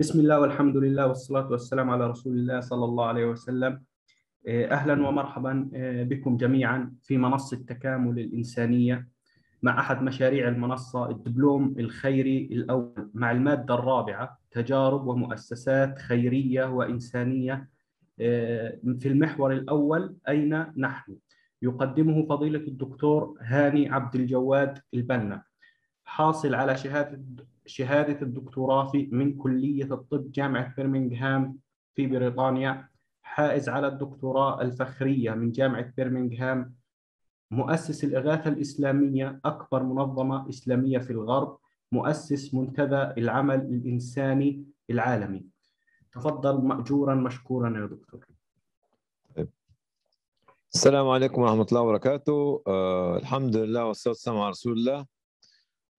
بسم الله والحمد لله والصلاة والسلام على رسول الله صلى الله عليه وسلم إيه، أهلا ومرحبا إيه، بكم جميعا في منصة تكامل الإنسانية مع أحد مشاريع المنصة الدبلوم الخيري الأول مع المادة الرابعة تجارب ومؤسسات خيرية وإنسانية إيه، في المحور الأول أين نحن يقدمه فضيلة الدكتور هاني عبد الجواد البنا حاصل على شهادة شهادة الدكتوراه في من كلية الطب جامعة برمنغهام في بريطانيا حائز على الدكتوراه الفخرية من جامعة برمنغهام مؤسس الإغاثة الإسلامية أكبر منظمة إسلامية في الغرب مؤسس منتدى العمل الإنساني العالمي تفضل مأجورا مشكورا يا دكتور طيب. السلام عليكم ورحمة الله وبركاته أه الحمد لله والصلاة والسلام على رسول الله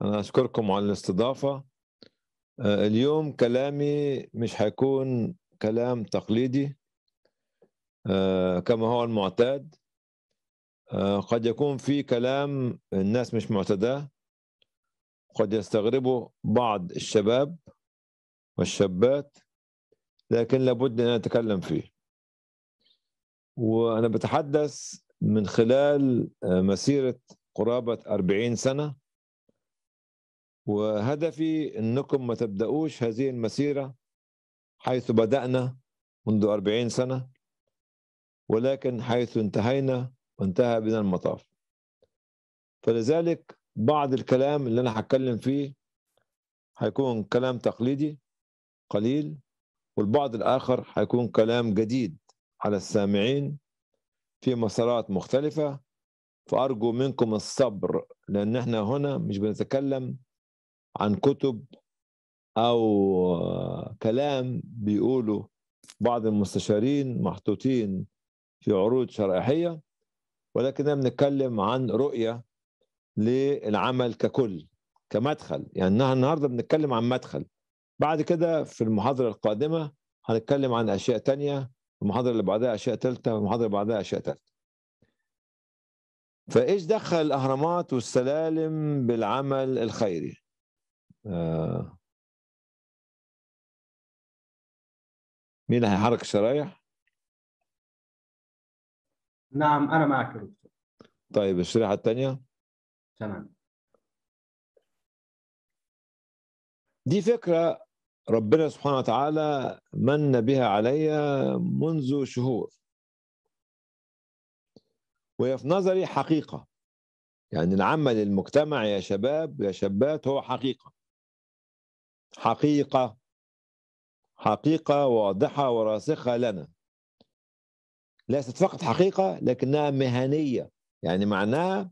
أنا أشكركم على الاستضافة آه، اليوم كلامي مش حيكون كلام تقليدي آه، كما هو المعتاد آه، قد يكون في كلام الناس مش معتداه قد يستغربه بعض الشباب والشابات لكن لابد أن أتكلم فيه وأنا بتحدث من خلال مسيرة قرابة أربعين سنة وهدفي أنكم ما تبدأوش هذه المسيرة حيث بدأنا منذ أربعين سنة ولكن حيث انتهينا وانتهى بنا المطاف فلذلك بعض الكلام اللي أنا هتكلم فيه هيكون كلام تقليدي قليل والبعض الآخر هيكون كلام جديد على السامعين في مسارات مختلفة فأرجو منكم الصبر لأن احنا هنا مش بنتكلم عن كتب او كلام بيقوله بعض المستشارين محطوطين في عروض شرائحيه ولكننا بنتكلم عن رؤيه للعمل ككل كمدخل يعني النهارده بنتكلم عن مدخل بعد كده في المحاضره القادمه هنتكلم عن اشياء تانية المحاضره اللي بعدها اشياء ثالثه المحاضره اللي بعدها اشياء ثالثه فايش دخل الاهرامات والسلالم بالعمل الخيري آه، مين هيحرك الشرايح؟ نعم أنا معك يا دكتور طيب الشريحة الثانية؟ تمام دي فكرة ربنا سبحانه وتعالى من بها علي منذ شهور وهي في نظري حقيقة يعني العمل المجتمع يا شباب يا شابات هو حقيقة حقيقة حقيقة واضحة وراسخة لنا ليست فقط حقيقة لكنها مهنية يعني معناها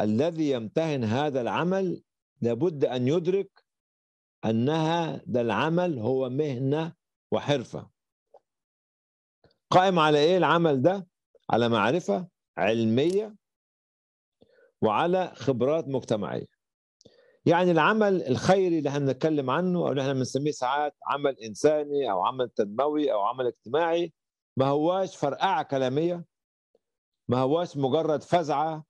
الذي يمتهن هذا العمل لابد أن يدرك أن هذا العمل هو مهنة وحرفة قائم على إيه العمل ده؟ على معرفة علمية وعلى خبرات مجتمعية يعني العمل الخيري اللي احنا بنتكلم عنه او اللي احنا بنسميه ساعات عمل انساني او عمل تنموي او عمل اجتماعي ما هواش فرقعه كلاميه ما هواش مجرد فزعه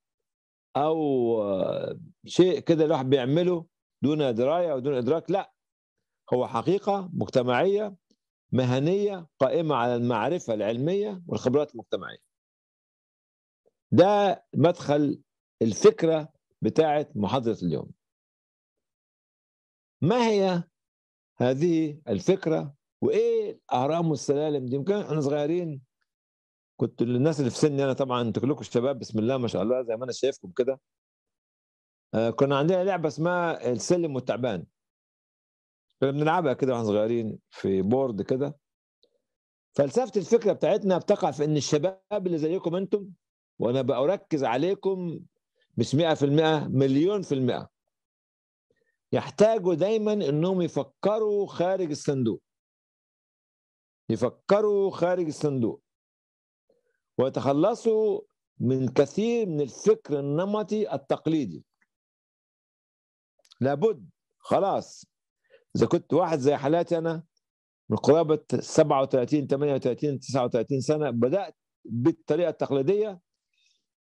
او آه، شيء كده الواحد بيعمله دون درايه او دون ادراك لا هو حقيقه مجتمعيه مهنيه قائمه على المعرفه العلميه والخبرات المجتمعيه ده مدخل الفكره بتاعه محاضره اليوم ما هي هذه الفكره وايه الاهرام والسلالم دي يمكن احنا صغيرين كنت الناس اللي في سني انا طبعا انتوا كلكم الشباب بسم الله ما شاء الله زي ما انا شايفكم كده آه، كنا عندنا لعبه اسمها السلم والتعبان كنا بنلعبها كده واحنا صغيرين في بورد كده فلسفه الفكره بتاعتنا بتقع في ان الشباب اللي زيكم انتم وانا بركز عليكم مش 100% مليون في المئة يحتاجوا دايما انهم يفكروا خارج الصندوق يفكروا خارج الصندوق ويتخلصوا من كثير من الفكر النمطي التقليدي لابد خلاص اذا كنت واحد زي حالاتي انا من قرابه 37 38 39 سنه بدات بالطريقه التقليديه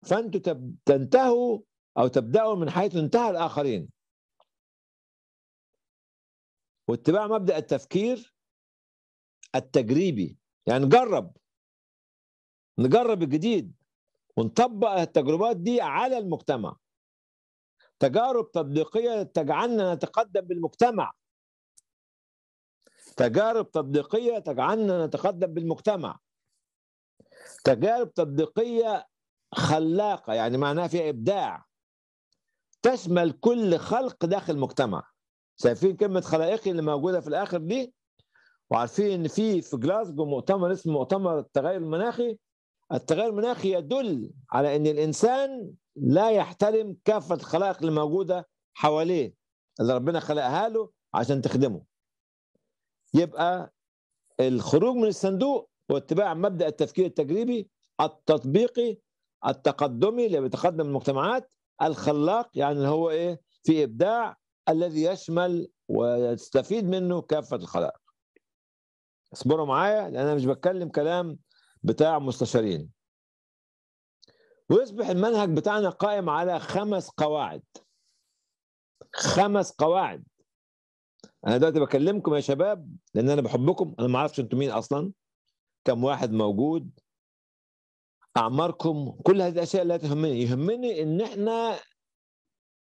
فانتوا تنتهوا او تبداوا من حيث انتهى الاخرين واتباع مبدا التفكير التجريبي يعني نجرب نجرب الجديد ونطبق التجربات دي على المجتمع تجارب تطبيقيه تجعلنا نتقدم بالمجتمع تجارب تطبيقيه تجعلنا نتقدم بالمجتمع تجارب تطبيقيه خلاقه يعني معناها فيها ابداع تشمل كل خلق داخل المجتمع شايفين كلمة خلائقي اللي موجودة في الآخر دي وعارفين إن في في جلاسجو مؤتمر اسمه مؤتمر التغير المناخي التغير المناخي يدل على إن الإنسان لا يحترم كافة الخلائق اللي موجودة حواليه اللي ربنا خلقها له عشان تخدمه يبقى الخروج من الصندوق واتباع مبدا التفكير التجريبي التطبيقي التقدمي اللي بيتقدم المجتمعات الخلاق يعني اللي هو ايه في ابداع الذي يشمل ويستفيد منه كافة الخلائق اصبروا معايا لأن أنا مش بتكلم كلام بتاع مستشارين ويصبح المنهج بتاعنا قائم على خمس قواعد خمس قواعد انا دلوقتي بكلمكم يا شباب لان انا بحبكم انا ما اعرفش انتم مين اصلا كم واحد موجود اعماركم كل هذه الاشياء لا تهمني يهمني ان احنا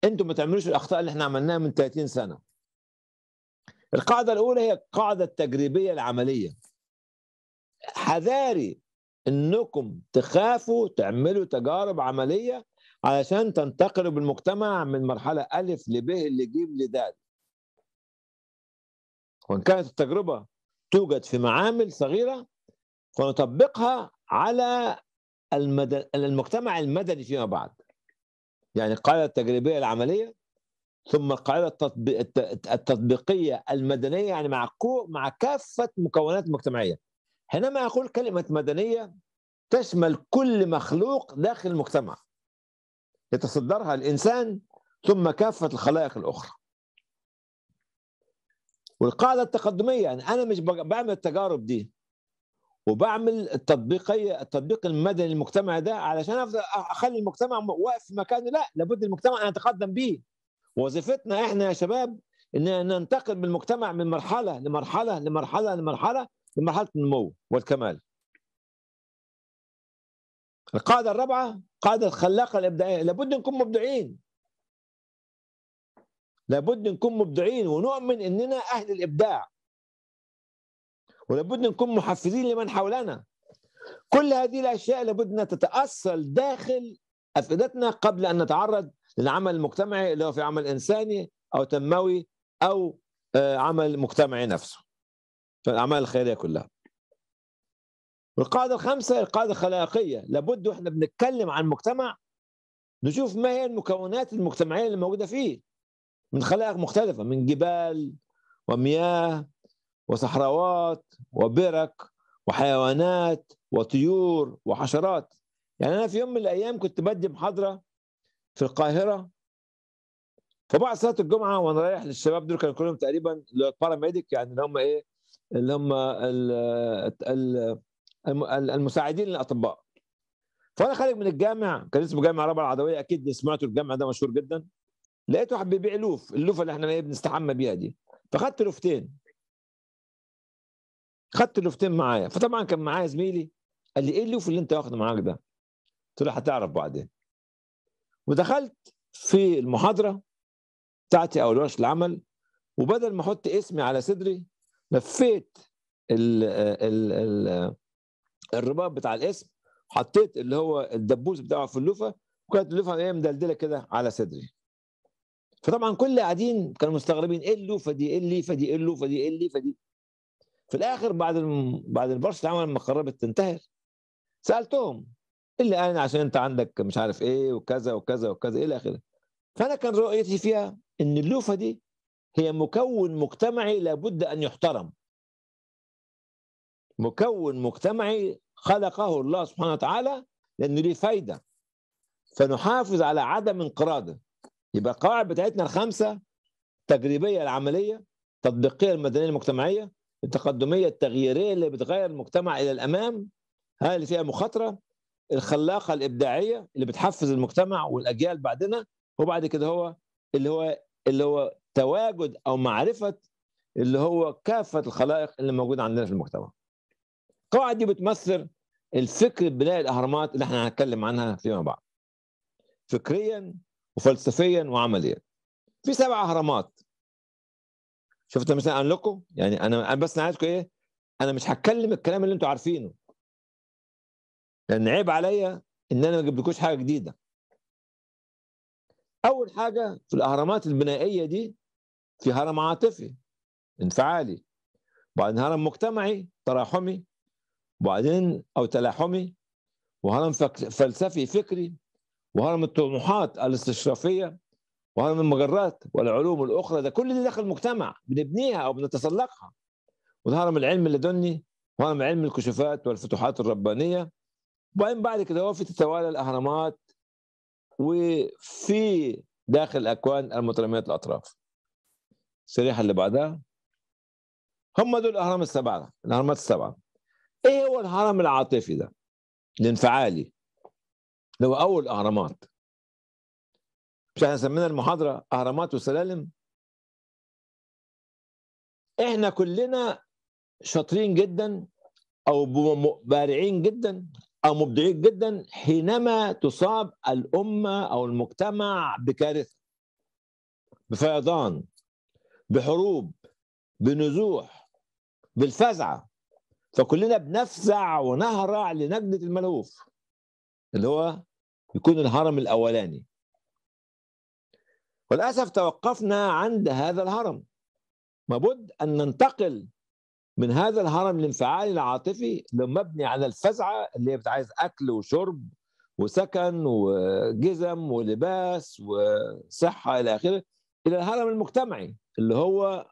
انتم ما تعملوش الاخطاء اللي احنا عملناها من 30 سنه القاعده الاولى هي القاعده التجريبيه العمليه حذاري انكم تخافوا تعملوا تجارب عمليه علشان تنتقلوا بالمجتمع من مرحله الف لب ل د وان كانت التجربه توجد في معامل صغيره فنطبقها على المجتمع المدني فيما بعد يعني القاعدة التجريبية العملية ثم القاعدة التطبيقية المدنية يعني مع مع كافة مكونات مجتمعيه حينما أقول كلمة مدنية تشمل كل مخلوق داخل المجتمع يتصدرها الإنسان ثم كافة الخلائق الأخرى والقاعدة التقدمية يعني أنا مش بعمل التجارب دي وبعمل التطبيقيه التطبيق المدني للمجتمع ده علشان افضل اخلي المجتمع واقف في مكانه لا لابد المجتمع ان يتقدم بيه وظيفتنا احنا يا شباب ان ننتقل بالمجتمع من مرحله لمرحله لمرحله لمرحله لمرحله النمو والكمال القاعده الرابعه قاعده الخلاقه الابداعيه لابد نكون مبدعين لابد نكون مبدعين ونؤمن اننا اهل الابداع ولابد نكون محفزين لمن حولنا كل هذه الاشياء لابد انها تتاصل داخل افئدتنا قبل ان نتعرض للعمل المجتمعي اللي هو في عمل انساني او تنموي او آه، عمل مجتمعي نفسه فالاعمال الخيريه كلها القاعده الخامسه القاعده الخلاقيه لابد واحنا بنتكلم عن مجتمع نشوف ما هي المكونات المجتمعيه اللي موجوده فيه من خلائق مختلفه من جبال ومياه وصحراوات وبرك وحيوانات وطيور وحشرات يعني أنا في يوم من الأيام كنت بدي محاضرة في القاهرة فبعد صلاة الجمعة وأنا رايح للشباب دول كانوا كلهم تقريبا الباراميديك يعني اللي هم إيه اللي هم المساعدين للأطباء فأنا خارج من الجامع كان اسمه جامع رابعة العدوية أكيد سمعتوا الجامع ده مشهور جدا لقيت واحد بيبيع لوف اللوفة اللي احنا ايه بنستحمى بيها دي فخدت لوفتين خدت اللوفتين معايا فطبعا كان معايا زميلي قال لي ايه اللوف اللي انت واخده معاك ده؟ قلت له هتعرف بعدين ودخلت في المحاضره بتاعتي او ورش العمل وبدل ما احط اسمي على صدري لفيت ال ال ال الرباط بتاع الاسم حطيت اللي هو الدبوس بتاعه في اللوفه وكانت اللوفه ايه مدلدله كده على صدري فطبعا كل قاعدين كانوا مستغربين ايه اللوفه دي ايه الليفه دي ايه اللوفه دي ايه الليفه دي في الاخر بعد الم... بعد البرش العمل ما قربت تنتهي سالتهم إيه اللي انا عشان انت عندك مش عارف ايه وكذا وكذا وكذا الى إيه اخره فانا كان رؤيتي فيها ان اللوفه دي هي مكون مجتمعي لابد ان يحترم مكون مجتمعي خلقه الله سبحانه وتعالى لانه ليه فايده فنحافظ على عدم انقراضه يبقى القواعد بتاعتنا الخمسه تجريبيه العمليه تطبيقيه المدنيه المجتمعيه التقدميه التغييريه اللي بتغير المجتمع الى الامام هاي اللي فيها مخاطره الخلاقه الابداعيه اللي بتحفز المجتمع والاجيال بعدنا وبعد كده هو اللي هو اللي هو تواجد او معرفه اللي هو كافه الخلائق اللي موجوده عندنا في المجتمع. القواعد دي بتمثل الفكر بناء الاهرامات اللي احنا هنتكلم عنها فيما بعد. فكريا وفلسفيا وعمليا. في سبع اهرامات شفت مش انا لكم يعني انا انا بس انا عايزكم ايه انا مش هتكلم الكلام اللي انتم عارفينه لان عيب عليا ان انا ما اجيبلكوش حاجه جديده اول حاجه في الاهرامات البنائيه دي في هرم عاطفي انفعالي وبعدين هرم مجتمعي تراحمي وبعدين او تلاحمي وهرم فلسفي فكري وهرم الطموحات الاستشرافيه وهذا من المجرات والعلوم الاخرى ده كل اللي داخل المجتمع بنبنيها او بنتسلقها من العلم اللدني من علم الكشوفات والفتوحات الربانيه وبعدين بعد كده هو في تتوالى الاهرامات وفي داخل الاكوان المتراميه الاطراف الشريحه اللي بعدها هم دول الاهرام السبعه الاهرامات السبعه ايه هو الهرم العاطفي ده الانفعالي اللي هو اول اهرامات مش احنا سمينا المحاضره اهرامات وسلالم احنا كلنا شاطرين جدا او بارعين جدا او مبدعين جدا حينما تصاب الامه او المجتمع بكارثه بفيضان بحروب بنزوح بالفزعه فكلنا بنفزع ونهرع لنجده الملهوف اللي هو يكون الهرم الاولاني وللأسف توقفنا عند هذا الهرم لابد أن ننتقل من هذا الهرم الانفعالي العاطفي مبني على الفزعة اللي هي بتعايز أكل وشرب وسكن وجزم ولباس وصحة إلى آخره إلى الهرم المجتمعي اللي هو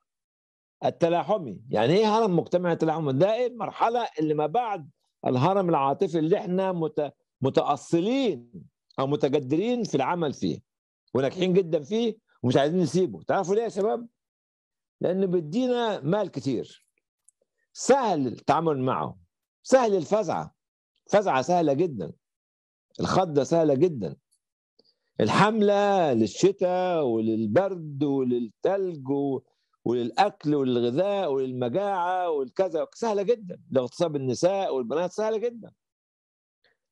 التلاحمي يعني ايه هرم مجتمع التلاحمي ده ايه المرحله اللي ما بعد الهرم العاطفي اللي احنا متاصلين او متجدرين في العمل فيه وناجحين جدا فيه ومش عايزين نسيبه تعرفوا ليه يا شباب لانه بيدينا مال كتير سهل التعامل معه سهل الفزعه فزعه سهله جدا الخضه سهله جدا الحمله للشتاء وللبرد وللثلج وللاكل وللغذاء وللمجاعه والكذا سهله جدا لاغتصاب النساء والبنات سهله جدا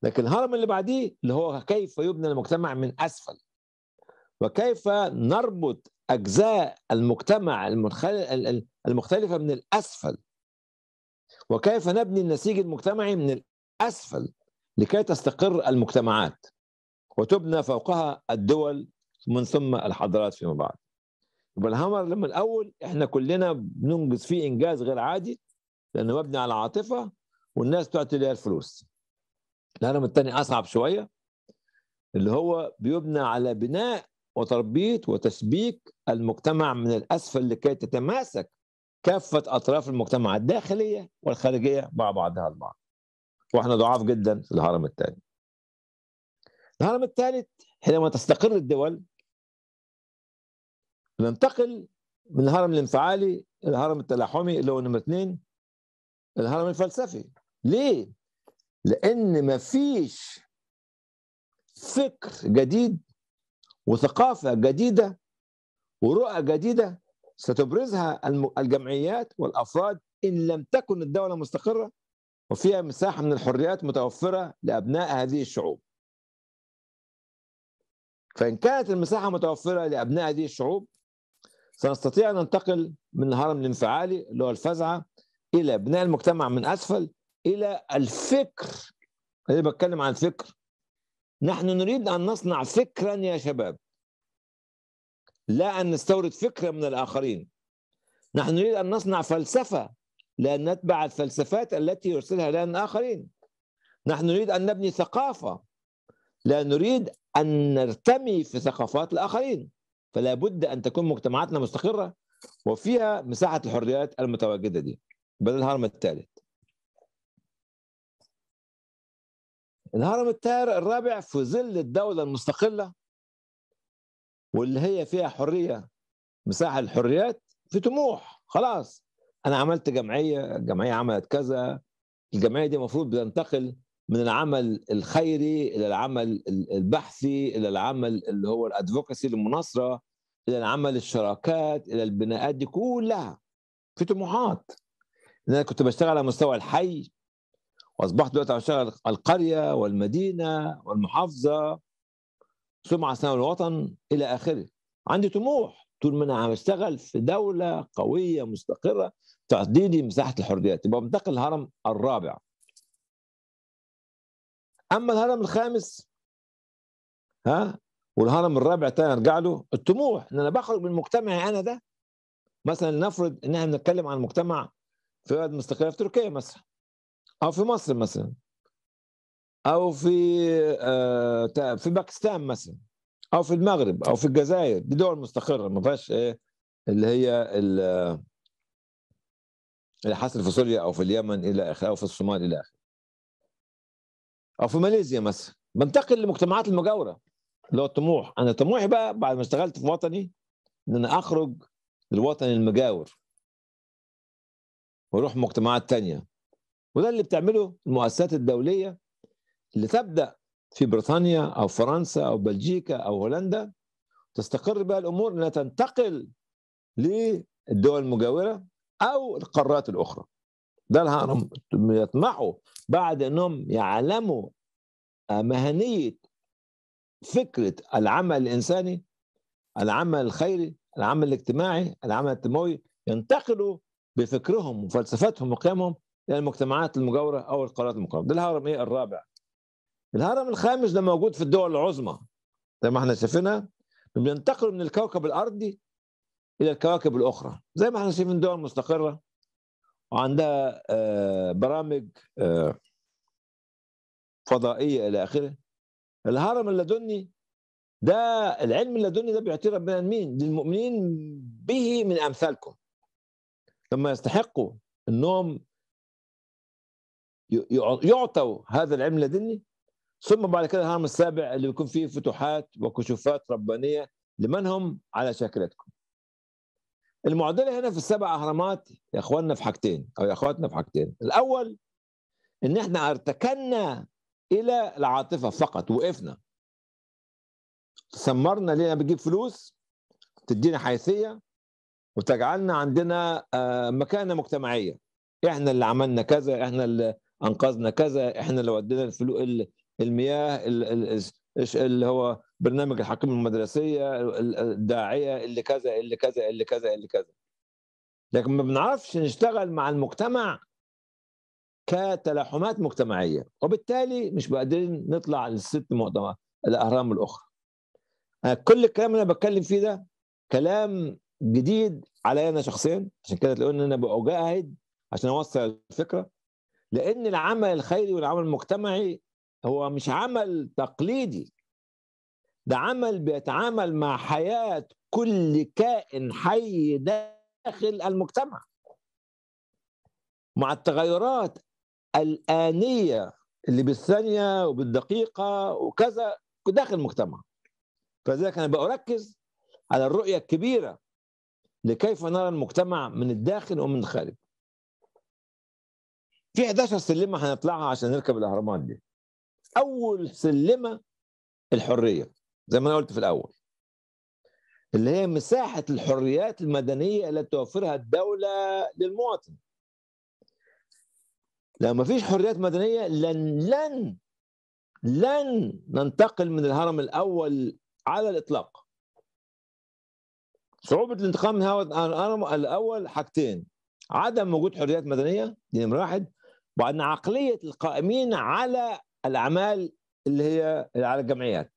لكن الهرم اللي بعديه اللي هو كيف يبنى المجتمع من اسفل وكيف نربط أجزاء المجتمع المختلفة من الأسفل وكيف نبني النسيج المجتمعي من الأسفل لكي تستقر المجتمعات وتبنى فوقها الدول من ثم الحضارات فيما بعد يبقى الهامر لما الأول إحنا كلنا بننجز فيه إنجاز غير عادي لأنه مبني على عاطفة والناس تعطي لها الفلوس الهرم الثاني أصعب شوية اللي هو بيبنى على بناء وتربيط وتسبيك المجتمع من الأسفل لكي تتماسك كافة أطراف المجتمع الداخلية والخارجية مع بعضها البعض وإحنا ضعاف جدا في الهرم الثاني الهرم الثالث حينما تستقر الدول ننتقل من الهرم الانفعالي الهرم التلاحمي اللي هو نمرة اثنين الهرم الفلسفي ليه؟ لأن ما فيش فكر جديد وثقافة جديدة ورؤى جديدة ستبرزها الجمعيات والأفراد إن لم تكن الدولة مستقرة وفيها مساحة من الحريات متوفرة لأبناء هذه الشعوب فإن كانت المساحة متوفرة لأبناء هذه الشعوب سنستطيع أن ننتقل من الهرم الانفعالي اللي هو الفزعة إلى بناء المجتمع من أسفل إلى الفكر أنا بتكلم عن فكر نحن نريد أن نصنع فكرا يا شباب لا أن نستورد فكرة من الآخرين نحن نريد أن نصنع فلسفة لا أن نتبع الفلسفات التي يرسلها لنا الآخرين نحن نريد أن نبني ثقافة لا نريد أن نرتمي في ثقافات الآخرين فلا بد أن تكون مجتمعاتنا مستقرة وفيها مساحة الحريات المتواجدة دي بدل الهرم الثالث الهرم الطاهر الرابع في ظل الدولة المستقلة واللي هي فيها حرية مساحة الحريات في طموح خلاص أنا عملت جمعية الجمعية عملت كذا الجمعية دي المفروض بتنتقل من العمل الخيري إلى العمل البحثي إلى العمل اللي هو الأدفوكسي للمناصرة إلى العمل الشراكات إلى البناءات دي كلها في طموحات أنا كنت بشتغل على مستوى الحي واصبحت دلوقتي اشتغل القريه والمدينه والمحافظه سمعه ثانوي الوطن الى اخره عندي طموح طول ما انا عم اشتغل في دوله قويه مستقره تعطي لي مساحه الحريات يبقى بنتقل الهرم الرابع اما الهرم الخامس ها والهرم الرابع تاني ارجع له الطموح ان انا بخرج من مجتمعي انا ده مثلا نفرض ان احنا بنتكلم عن مجتمع في بلد مستقله في تركيا مثلا او في مصر مثلا او في آه، في باكستان مثلا او في المغرب او في الجزائر دي دول مستقره ما فيهاش ايه اللي هي اللي آه، حصل في سوريا او في اليمن الى اخره او في الصومال الى اخره او في ماليزيا مثلا بنتقل لمجتمعات المجاوره اللي هو الطموح انا طموحي بقى بعد ما اشتغلت في وطني ان انا اخرج للوطن المجاور واروح مجتمعات تانية وده اللي بتعمله المؤسسات الدوليه اللي تبدا في بريطانيا او فرنسا او بلجيكا او هولندا تستقر بها الامور انها تنتقل للدول المجاوره او القارات الاخرى ده اللي يطمحوا بعد انهم يعلموا آه، مهنيه فكره العمل الانساني العمل الخيري العمل الاجتماعي العمل التنموي ينتقلوا بفكرهم وفلسفتهم وقيمهم للمجتمعات يعني المجاورة أو القارات المقاومة ده الهرم إيه الرابع الهرم الخامس ده موجود في الدول العظمى زي ما احنا شايفينها بننتقل من الكوكب الأرضي إلى الكواكب الأخرى زي ما احنا شايفين دول مستقرة وعندها آه، برامج آه، فضائية إلى آخره الهرم اللدني ده العلم اللدني ده بيعطي ربنا لمين؟ للمؤمنين به من امثالكم لما يستحقوا النوم يعطوا هذا العلم لدني ثم بعد كده الهرم السابع اللي بيكون فيه فتوحات وكشوفات ربانيه لمن هم على شاكلتكم. المعضله هنا في السبع اهرامات يا اخواننا في حاجتين او يا اخواتنا في حاجتين، الاول ان احنا ارتكنا الى العاطفه فقط وقفنا. تسمرنا لنا بتجيب فلوس تدينا حيثيه وتجعلنا عندنا آه، مكانه مجتمعيه. احنا اللي عملنا كذا احنا اللي انقذنا كذا احنا لو الفلوس المياه اللي هو برنامج الحكيم المدرسيه الداعيه اللي كذا اللي كذا اللي كذا اللي كذا لكن ما بنعرفش نشتغل مع المجتمع كتلاحمات مجتمعيه وبالتالي مش قادرين نطلع للست مؤتمر الاهرام الاخرى كل الكلام اللي انا بتكلم فيه ده كلام جديد علي انا شخصيا عشان كده تلاقوني انا بجاهد عشان اوصل الفكره لان العمل الخيري والعمل المجتمعي هو مش عمل تقليدي ده عمل بيتعامل مع حياه كل كائن حي داخل المجتمع مع التغيرات الانيه اللي بالثانيه وبالدقيقه وكذا داخل المجتمع فلذلك انا بركز على الرؤيه الكبيره لكيف نرى المجتمع من الداخل ومن الخارج في 11 سلمه هنطلعها عشان نركب الاهرامات دي اول سلمه الحريه زي ما انا قلت في الاول اللي هي مساحه الحريات المدنيه التي توفرها الدوله للمواطن لو ما فيش حريات مدنيه لن لن لن ننتقل من الهرم الاول على الاطلاق صعوبه الانتقام من الهرم الاول حاجتين عدم وجود حريات مدنيه دي نمره واحد وعن عقلية القائمين على الأعمال اللي هي على الجمعيات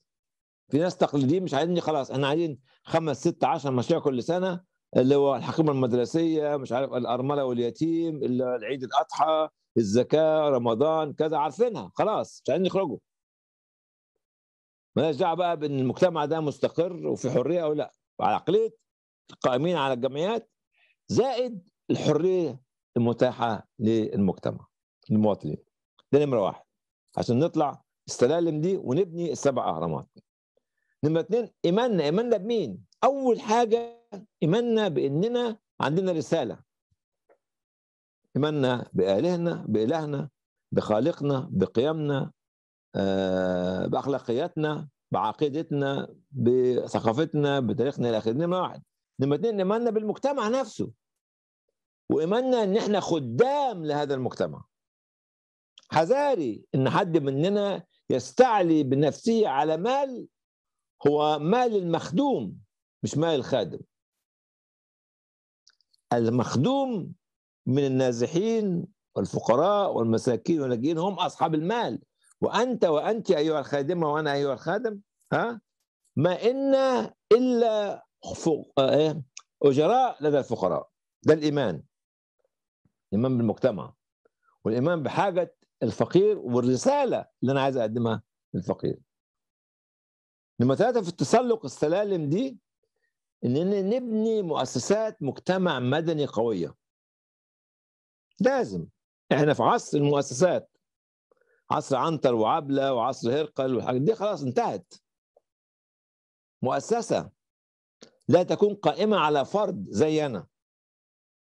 في ناس تقليديين مش عايزين خلاص احنا عايزين خمس ست عشر مشاريع كل سنه اللي هو الحكومه المدرسيه مش عارف الارمله واليتيم العيد الاضحى الزكاه رمضان كذا عارفينها خلاص مش عايزين يخرجوا مالناش دعوه بقى بان المجتمع ده مستقر وفي حريه او لا على عقليه القائمين على الجمعيات زائد الحريه المتاحه للمجتمع المواطنين ده نمره واحد عشان نطلع السلالم دي ونبني السبع اهرامات نمره اثنين ايماننا ايماننا بمين اول حاجه ايماننا باننا عندنا رساله ايماننا بالهنا بالهنا بخالقنا بقيمنا آه، باخلاقياتنا بعقيدتنا بثقافتنا بتاريخنا الى اخره نمره واحد نمره اثنين ايماننا بالمجتمع نفسه وايماننا ان احنا خدام لهذا المجتمع حذاري ان حد مننا يستعلي بنفسه على مال هو مال المخدوم مش مال الخادم المخدوم من النازحين والفقراء والمساكين واللاجئين هم اصحاب المال وانت وانت ايها الخادمه وانا ايها الخادم ها ما ان الا إيه؟ اجراء لدى الفقراء ده الايمان الايمان بالمجتمع والايمان بحاجه الفقير والرسالة اللي أنا عايز أقدمها للفقير نمرة ثلاثة في التسلق السلالم دي إن نبني مؤسسات مجتمع مدني قوية لازم احنا في عصر المؤسسات عصر عنتر وعبلة وعصر هرقل والحاجات دي خلاص انتهت مؤسسة لا تكون قائمة على فرد زي أنا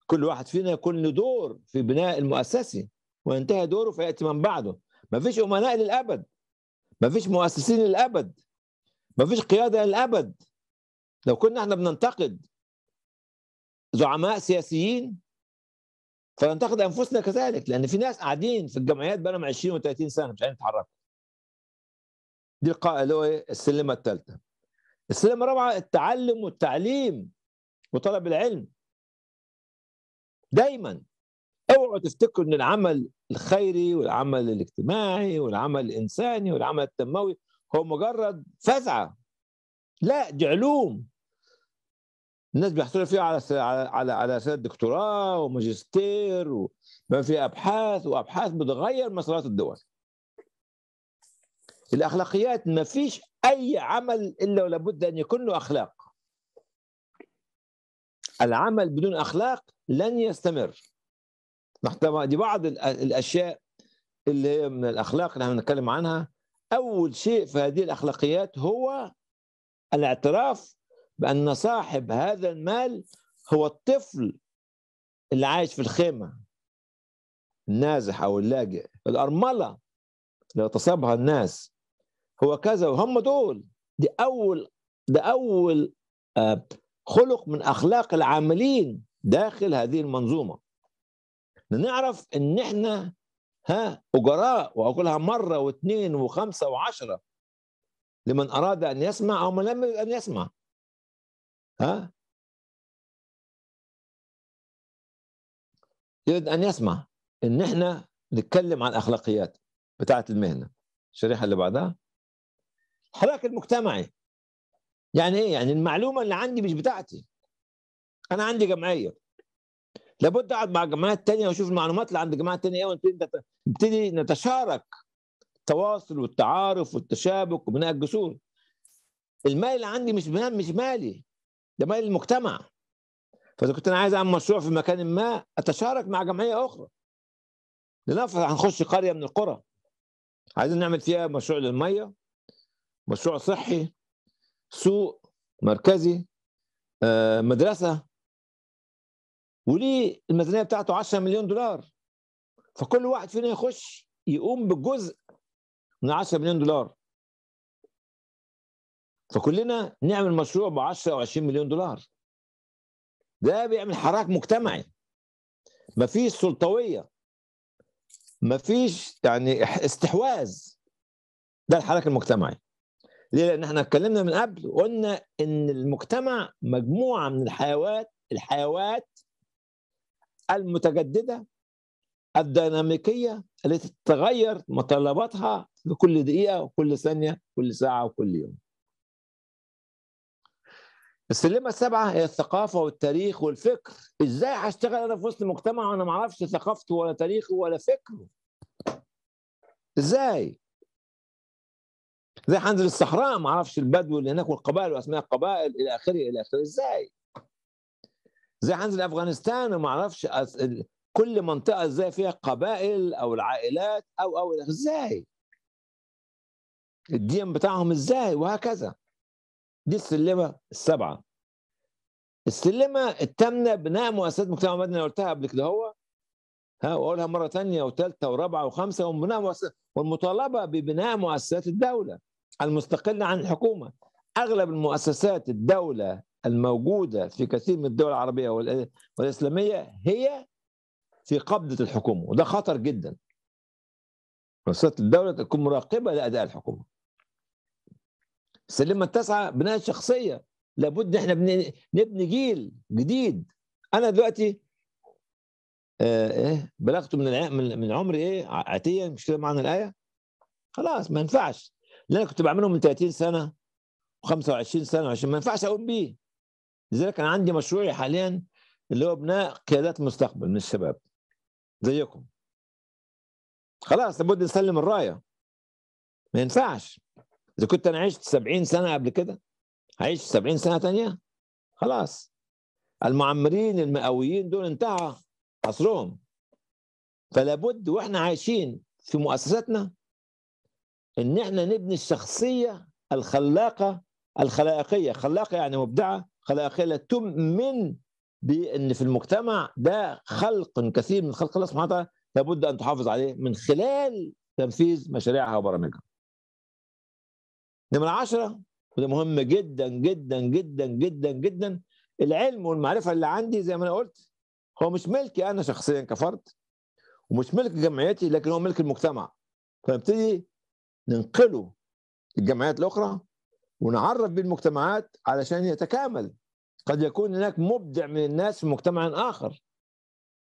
كل واحد فينا يكون له دور في بناء المؤسسي وينتهي دوره فياتي من بعده ما فيش امناء للابد ما فيش مؤسسين للابد ما فيش قياده للابد لو كنا احنا بننتقد زعماء سياسيين فننتقد انفسنا كذلك لان في ناس قاعدين في الجمعيات بقى لهم 20 و30 سنه مش عارفين يتحركوا دي اللي هو إيه؟ السلمه الثالثه السلمه الرابعه التعلم والتعليم وطلب العلم دايما اوعوا تفتكروا ان العمل الخيري والعمل الاجتماعي والعمل الانساني والعمل التنموي هو مجرد فزعه لا دي علوم الناس بيحصلوا فيها على على على سنه دكتوراه وماجستير وبقى في ابحاث وابحاث بتغير مسارات الدول الاخلاقيات ما فيش اي عمل الا ولابد ان يكون له اخلاق العمل بدون اخلاق لن يستمر طبعا دي بعض الاشياء اللي هي من الاخلاق اللي هنتكلم عنها اول شيء في هذه الاخلاقيات هو الاعتراف بان صاحب هذا المال هو الطفل اللي عايش في الخيمه النازح او اللاجئ الارمله اللي اغتصبها الناس هو كذا وهم دول دي اول ده اول آه، خلق من اخلاق العاملين داخل هذه المنظومه نعرف ان احنا ها اجراء واقولها مره واثنين وخمسه وعشره لمن اراد ان يسمع او من لم يرد ان يسمع ها يريد ان يسمع ان احنا نتكلم عن الاخلاقيات بتاعه المهنه الشريحه اللي بعدها الحراك المجتمعي يعني ايه يعني المعلومه اللي عندي مش بتاعتي انا عندي جمعيه لابد اقعد مع الجماعات الثانيه واشوف المعلومات اللي عند الجماعه الثانيه ايه ونبتدي نتشارك التواصل والتعارف والتشابك وبناء الجسور المال اللي عندي مش مش مالي ده مال المجتمع فاذا كنت انا عايز اعمل مشروع في مكان ما اتشارك مع جمعيه اخرى لنفرض هنخش قريه من القرى عايزين نعمل فيها مشروع للميه مشروع صحي سوق مركزي آه، مدرسه وليه الميزانيه بتاعته 10 مليون دولار فكل واحد فينا يخش يقوم بجزء من 10 مليون دولار فكلنا نعمل مشروع ب 10 او 20 مليون دولار ده بيعمل حراك مجتمعي مفيش سلطويه مفيش يعني استحواذ ده الحراك المجتمعي ليه؟ لان احنا اتكلمنا من قبل وقلنا ان المجتمع مجموعه من الحيوات الحيوات المتجدده الديناميكيه التي تتغير متطلباتها بكل دقيقه وكل ثانيه وكل ساعه وكل يوم. السلمة السابعه هي الثقافة والتاريخ والفكر ازاي هشتغل انا في وسط مجتمع وانا ما اعرفش ثقافته ولا تاريخه ولا فكره ازاي ازاي هنزل الصحراء ما اعرفش البدو اللي هناك والقبائل واسماء القبائل الى اخره الى اخره ازاي زي هنزل افغانستان وما اعرفش كل منطقه ازاي فيها قبائل او العائلات او او ازاي الدين بتاعهم ازاي وهكذا دي السلمه السبعه السلمه الثامنه بناء مؤسسات مجتمع مدني انا قلتها قبل كده هو ها واقولها مره ثانيه وثالثه ورابعه وخامسه وبناء مؤسسات والمطالبه ببناء مؤسسات الدوله المستقله عن الحكومه اغلب المؤسسات الدوله الموجودة في كثير من الدول العربية والإسلامية هي في قبضة الحكومة وده خطر جدا مؤسسات الدولة تكون مراقبة لأداء الحكومة سلمة تسعى بناء شخصيه لابد احنا نبني جيل جديد انا دلوقتي آه، ايه بلغت من من عمري ايه عتيا مش كده معنى الايه خلاص ما ينفعش اللي انا كنت بعمله من 30 سنه و25 سنه و20 ما ينفعش اقوم بيه لذلك انا عندي مشروعي حاليا اللي هو بناء قيادات مستقبل من الشباب زيكم خلاص لابد نسلم الرايه ما ينفعش اذا كنت انا عشت 70 سنه قبل كده هعيش 70 سنه ثانيه خلاص المعمرين المئويين دول انتهى عصرهم فلا بد واحنا عايشين في مؤسساتنا ان احنا نبني الشخصيه الخلاقه الخلائقيه خلاقه يعني مبدعه خلاقلة تؤمن بأن في المجتمع ده خلق كثير من خلق الله سبحانه وتعالى لابد أن تحافظ عليه من خلال تنفيذ مشاريعها وبرامجها نمرة عشرة وده مهم جدا جدا جدا جدا جدا العلم والمعرفة اللي عندي زي ما أنا قلت هو مش ملكي أنا شخصيا كفرد ومش ملك جمعيتي لكن هو ملك المجتمع فنبتدي ننقله الجمعيات الأخرى ونعرف به المجتمعات علشان يتكامل قد يكون هناك مبدع من الناس في مجتمع آخر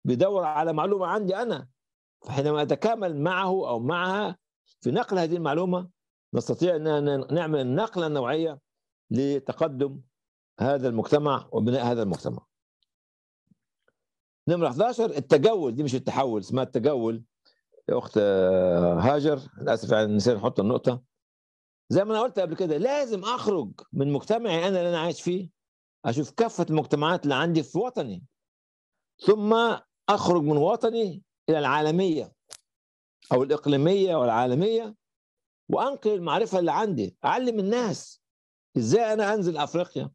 بيدور على معلومة عندي أنا فحينما أتكامل معه أو معها في نقل هذه المعلومة نستطيع أن نعمل النقلة النوعية لتقدم هذا المجتمع وبناء هذا المجتمع نمرة 11 التجول دي مش التحول اسمها التجول يا أخت آه، هاجر للأسف يعني نسينا نحط النقطة زي ما انا قلت قبل كده لازم اخرج من مجتمعي انا اللي انا عايش فيه اشوف كافه المجتمعات اللي عندي في وطني ثم اخرج من وطني الى العالميه او الاقليميه والعالميه وانقل المعرفه اللي عندي اعلم الناس ازاي انا انزل افريقيا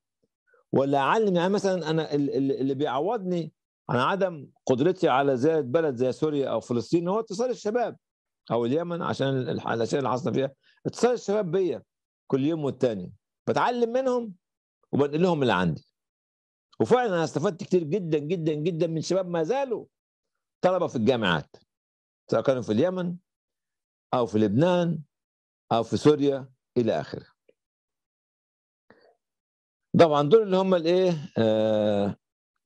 ولا اعلم يعني مثلا انا اللي بيعوضني عن عدم قدرتي على زياده بلد زي سوريا او فلسطين هو اتصال الشباب او اليمن عشان الاشياء اللي حصل فيها اتصل الشباب بيا كل يوم والتاني بتعلم منهم وبنقل لهم اللي عندي وفعلا انا استفدت كتير جدا جدا جدا من شباب ما زالوا طلبه في الجامعات سواء كانوا في اليمن او في لبنان او في سوريا الى اخره طبعا دول اللي هم الايه آه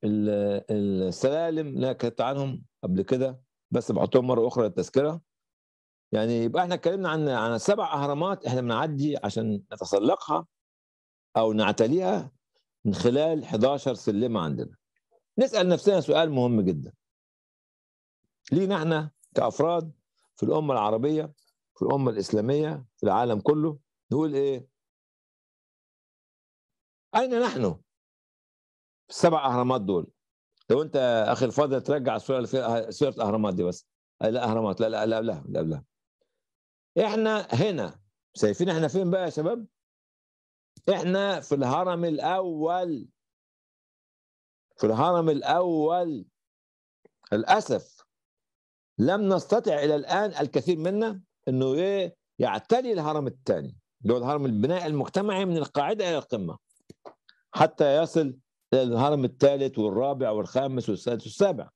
السلالم اللي انا كتبت عنهم قبل كده بس بحطهم مره اخرى للتذكره يعني يبقى احنا اتكلمنا عن عن سبع اهرامات احنا بنعدي عشان نتسلقها او نعتليها من خلال 11 سلمه عندنا. نسال نفسنا سؤال مهم جدا. لينا احنا كافراد في الامه العربيه في الامه الاسلاميه في العالم كله نقول ايه؟ اين نحن؟ في السبع اهرامات دول لو انت اخي الفاضل ترجع اللي سوره الاهرامات دي بس لا اهرامات لا لا لا قبلها قبلها احنا هنا شايفين احنا فين بقى يا شباب احنا في الهرم الاول في الهرم الاول للاسف لم نستطع الى الان الكثير منا انه ايه يعتلي الهرم الثاني اللي هو الهرم البناء المجتمعي من القاعده الى القمه حتى يصل الى الهرم الثالث والرابع والخامس والسادس والسابع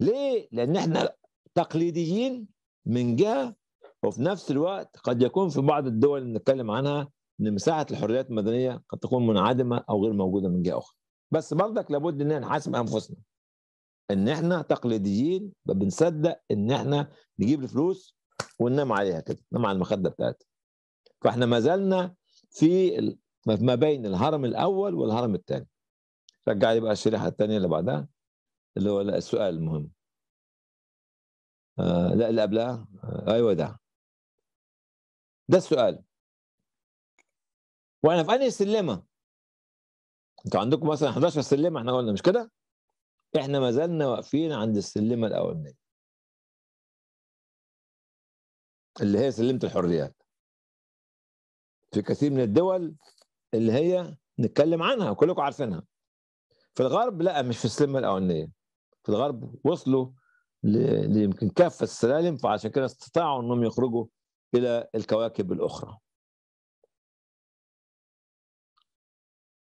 ليه؟ لان احنا تقليديين من جهه وفي نفس الوقت قد يكون في بعض الدول اللي نتكلم عنها ان مساحه الحريات المدنيه قد تكون منعدمه او غير موجوده من جهه اخرى بس برضك لابد ان نحاسب انفسنا ان احنا تقليديين بنصدق ان احنا نجيب الفلوس وننام عليها كده ننام على المخده بتاعتها فاحنا ما زلنا في ما بين الهرم الاول والهرم الثاني رجع لي بقى الشريحه الثانيه اللي بعدها اللي هو السؤال المهم آه لا اللي قبلها آه ايوه ده ده السؤال وانا في انهي سلمه انتوا عندكم مثلا 11 سلمه احنا قلنا مش كده احنا ما زلنا واقفين عند السلمه الاولانيه اللي هي سلمه الحريات في كثير من الدول اللي هي نتكلم عنها وكلكم عارفينها في الغرب لا مش في السلمه الاولانيه في الغرب وصلوا يمكن كافه السلالم فعشان كده استطاعوا انهم يخرجوا الى الكواكب الاخرى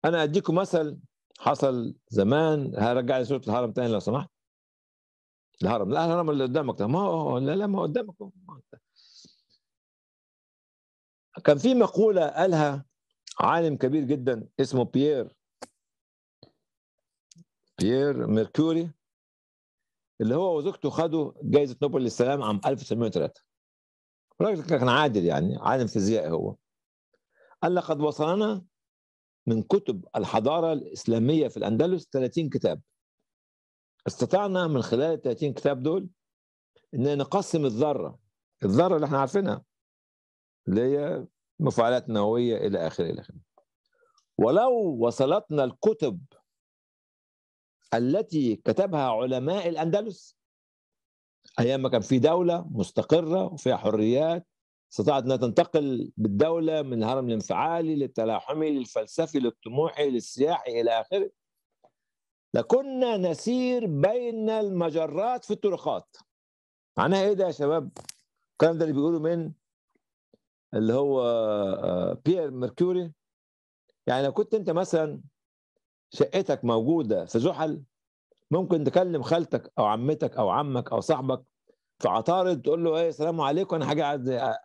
انا اديكم مثل حصل زمان هرجع لي صوره الهرم تاني لو سمحت الهرم لا الهرم اللي قدامك ما هو لا لا ما هو قدامك كان في مقوله قالها عالم كبير جدا اسمه بيير بيير ميركوري اللي هو وزوجته خدوا جائزه نوبل للسلام عام 1903 الراجل كان عادل يعني عالم فيزياء هو قال لقد وصلنا من كتب الحضارة الإسلامية في الأندلس 30 كتاب استطعنا من خلال ال 30 كتاب دول إن نقسم الذرة الذرة اللي احنا عارفينها اللي هي مفاعلات نووية إلى آخره إلى آخره ولو وصلتنا الكتب التي كتبها علماء الأندلس ايام ما كان في دوله مستقره وفيها حريات استطاعت انها تنتقل بالدوله من الهرم الانفعالي للتلاحمي للفلسفي للطموحي للسياحي الى اخره لكنا نسير بين المجرات في الطرقات معناها ايه ده يا شباب الكلام ده اللي بيقولوا من اللي هو آه، بيير ميركوري يعني لو كنت انت مثلا شقتك موجوده في زحل ممكن تكلم خالتك او عمتك او عمك او صاحبك في عطارد تقول له ايه السلام عليكم انا حاجه آه، عايز آه،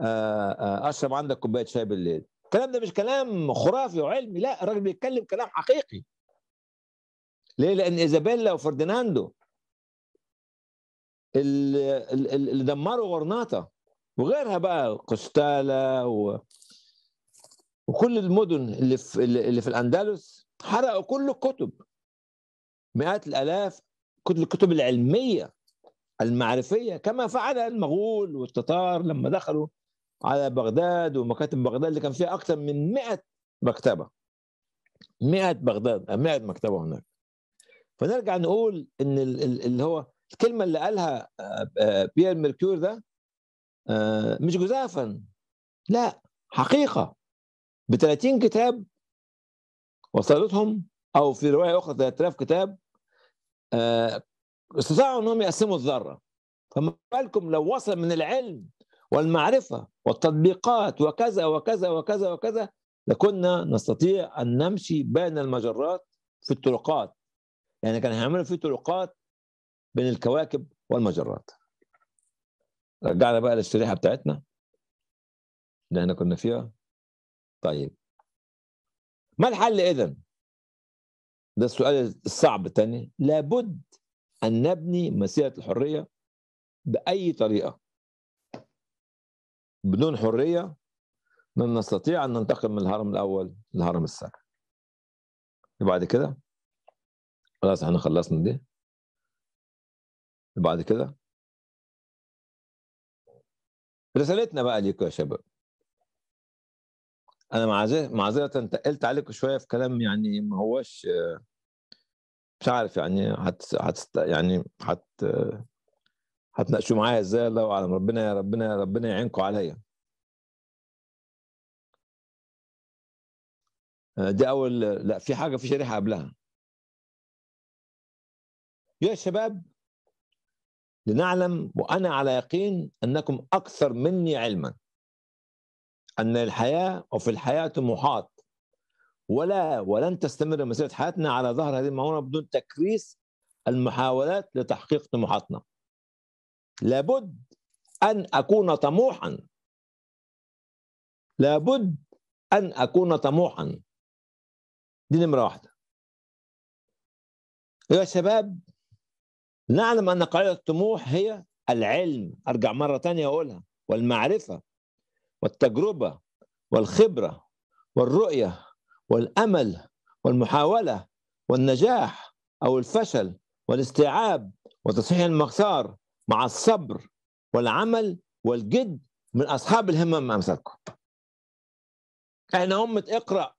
آه، اشرب عندك كوبايه شاي بالليل الكلام ده مش كلام خرافي وعلمي لا الراجل بيتكلم كلام حقيقي ليه لان ايزابيلا وفرديناندو اللي, اللي دمروا غرناطه وغيرها بقى قشتالة و... وكل المدن اللي في اللي في الاندلس حرقوا كل الكتب مئات الآلاف كتب الكتب العلمية المعرفية كما فعل المغول والتتار لما دخلوا على بغداد ومكاتب بغداد اللي كان فيها أكثر من 100 مكتبة 100 بغداد 100 مكتبة هناك فنرجع نقول ان اللي هو الكلمه اللي قالها آه، آه، بيير ميركور ده آه، مش جزافا لا حقيقه ب 30 كتاب وصلتهم او في روايه اخرى 3000 كتاب آه، استطاعوا انهم يقسموا الذره فما بالكم لو وصل من العلم والمعرفه والتطبيقات وكذا وكذا وكذا وكذا لكنا نستطيع ان نمشي بين المجرات في الطرقات يعني كان هيعملوا في طرقات بين الكواكب والمجرات رجعنا بقى للشريحه بتاعتنا اللي احنا كنا فيها طيب ما الحل اذا ده السؤال الصعب الثاني لابد أن نبني مسيرة الحرية بأي طريقة بدون حرية لن نستطيع أن ننتقل من الهرم الأول للهرم الثاني بعد كده خلاص احنا خلصنا دي بعد كده رسالتنا بقى ليكم يا شباب انا معذره انتقلت عليكم شويه في كلام يعني ما هوش مش عارف يعني هت, هت يعني هت هتناقشوا معايا ازاي الله اعلم ربنا يا ربنا يا ربنا يعينكم عليا دي اول لا في حاجه في شريحه قبلها يا شباب لنعلم وانا على يقين انكم اكثر مني علما أن الحياة وفي الحياة طموحات ولا ولن تستمر مسيرة حياتنا على ظهر هذه المعونة بدون تكريس المحاولات لتحقيق طموحاتنا لابد أن أكون طموحا لابد أن أكون طموحا دي نمرة واحدة يا شباب نعلم أن قاعدة الطموح هي العلم أرجع مرة تانية أقولها والمعرفة والتجربه والخبره والرؤيه والامل والمحاوله والنجاح او الفشل والاستيعاب وتصحيح المخسار مع الصبر والعمل والجد من اصحاب الهمم امثالكم. احنا امه اقرا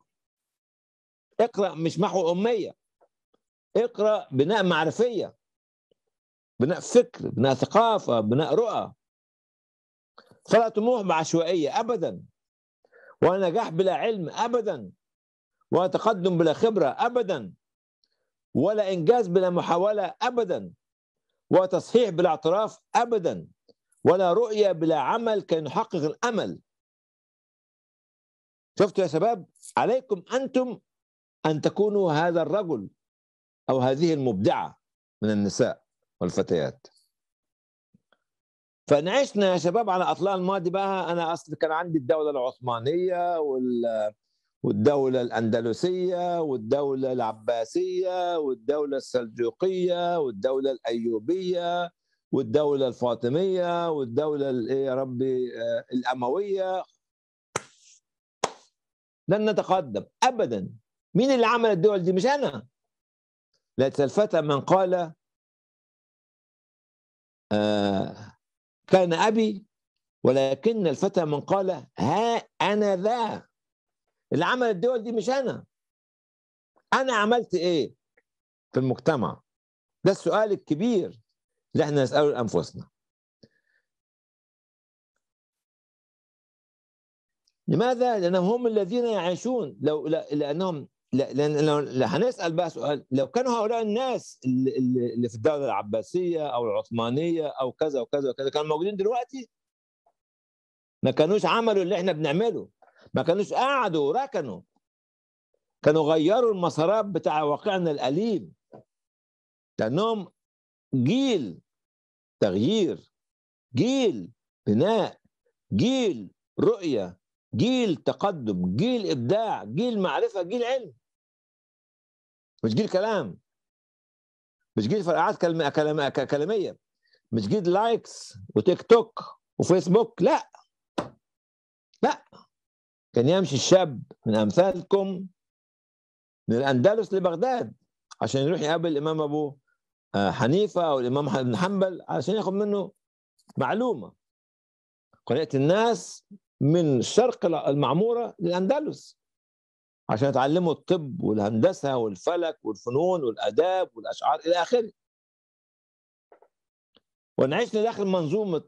اقرا مش محو اميه اقرا بناء معرفيه بناء فكر بناء ثقافه بناء رؤى خلق طموح بعشوائية أبدا ولا نجاح بلا علم أبدا ولا تقدم بلا خبرة أبدا ولا إنجاز بلا محاولة أبدا ولا تصحيح بلا اعتراف أبدا ولا رؤية بلا عمل كي نحقق الأمل شفتوا يا شباب عليكم أنتم أن تكونوا هذا الرجل أو هذه المبدعة من النساء والفتيات فنعشنا يا شباب على اطلال الماضي بقى انا اصل كان عندي الدوله العثمانيه وال والدولة الأندلسية والدولة العباسية والدولة السلجوقية والدولة الأيوبية والدولة الفاطمية والدولة إيه يا ربي آه، الأموية لن نتقدم أبدا مين اللي عمل الدول دي مش أنا لا الفتى من قال آه، كان أبي ولكن الفتى من قال ها أنا ذا اللي عمل الدول دي مش أنا أنا عملت إيه في المجتمع ده السؤال الكبير اللي احنا نسأله لأنفسنا لماذا؟ لأنهم هم الذين يعيشون لو لأنهم لان هنسال بقى سؤال لو كانوا هؤلاء الناس اللي في الدوله العباسيه او العثمانيه او كذا وكذا وكذا كانوا موجودين دلوقتي ما كانوش عملوا اللي احنا بنعمله ما كانوش قعدوا وركنوا كانوا غيروا المسارات بتاع واقعنا الاليم لانهم جيل تغيير جيل بناء جيل رؤيه جيل تقدم جيل ابداع جيل معرفه جيل علم مش جيل كلام مش جيل فرقعات كلمة كلمة كلامية مش جيل لايكس وتيك توك وفيسبوك لا لا كان يمشي الشاب من أمثالكم من الأندلس لبغداد عشان يروح يقابل الإمام أبو آه، حنيفة أو الإمام أحمد بن حنبل عشان ياخد منه معلومة قناة الناس من شرق المعمورة للأندلس عشان يتعلموا الطب والهندسه والفلك والفنون والاداب والاشعار الى اخره ونعيش داخل منظومه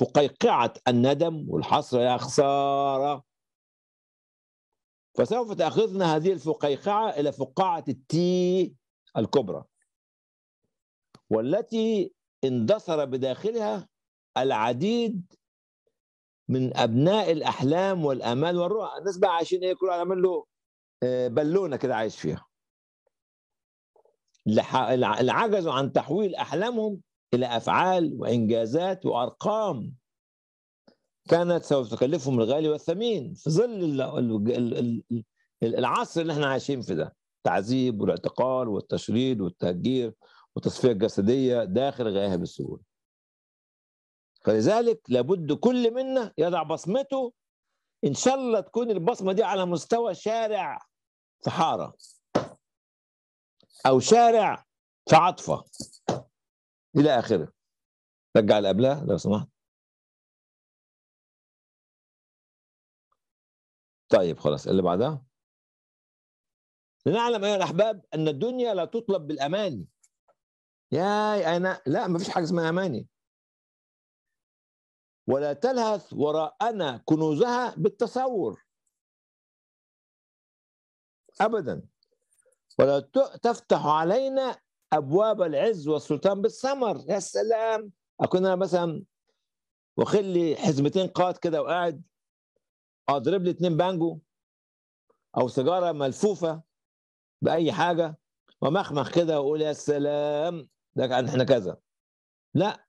فقيقعه الندم والحسره يا خساره فسوف تاخذنا هذه الفقيقعه الى فقاعه التي الكبرى والتي اندثر بداخلها العديد من ابناء الاحلام والامال والرؤى الناس بقى عايشين ايه كل عامل له آه، بالونه كده عايش فيها اللي عجزوا عن تحويل احلامهم الى افعال وانجازات وارقام كانت سوف تكلفهم الغالي والثمين في ظل العصر اللي احنا عايشين في ده التعذيب والاعتقال والتشريد والتهجير والتصفيه الجسديه داخل غياهب بسهوله فلذلك لابد كل منا يضع بصمته ان شاء الله تكون البصمه دي على مستوى شارع في حاره او شارع في عطفه الى اخره رجع اللي قبلها لو سمحت طيب خلاص اللي بعدها لنعلم ايها الاحباب ان الدنيا لا تطلب بالاماني يا انا لا ما فيش حاجه اسمها اماني ولا تلهث وراءنا كنوزها بالتصور ابدا ولا تفتح علينا ابواب العز والسلطان بالثمر يا سلام اكون انا مثلا وخلي حزمتين قات كده وقاعد اضرب لي اتنين بانجو او سيجاره ملفوفه باي حاجه ومخمخ كده واقول يا سلام ده احنا كذا لا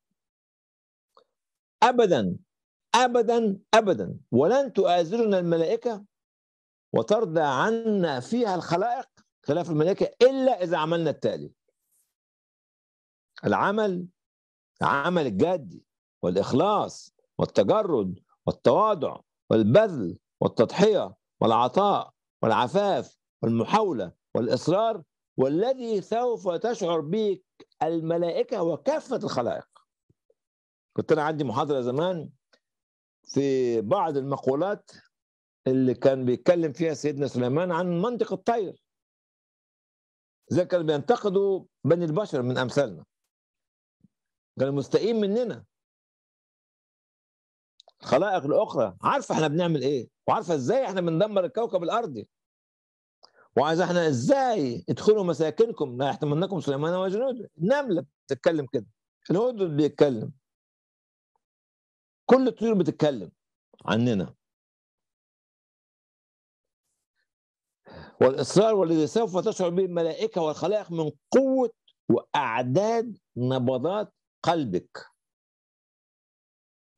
أبدا أبدا أبدا ولن تؤازرنا الملائكة وترضى عنا فيها الخلائق خلاف الملائكة إلا إذا عملنا التالي العمل عمل الجد والإخلاص والتجرد والتواضع والبذل والتضحية والعطاء والعفاف والمحاولة والإصرار والذي سوف تشعر به الملائكة وكافة الخلائق كنت انا عندي محاضره زمان في بعض المقولات اللي كان بيتكلم فيها سيدنا سليمان عن منطق الطير زي كانوا بينتقدوا بني البشر من امثالنا كانوا مستقيم مننا الخلائق الاخرى عارفه احنا بنعمل ايه وعارفه ازاي احنا بندمر الكوكب الارضي وعايز احنا ازاي ادخلوا مساكنكم لا يحتملنكم سليمان وجنوده النمله بتتكلم كده الهدهد بيتكلم كل الطيور بتتكلم عننا والإصرار والذي سوف تشعر به الملائكة والخلائق من قوة وأعداد نبضات قلبك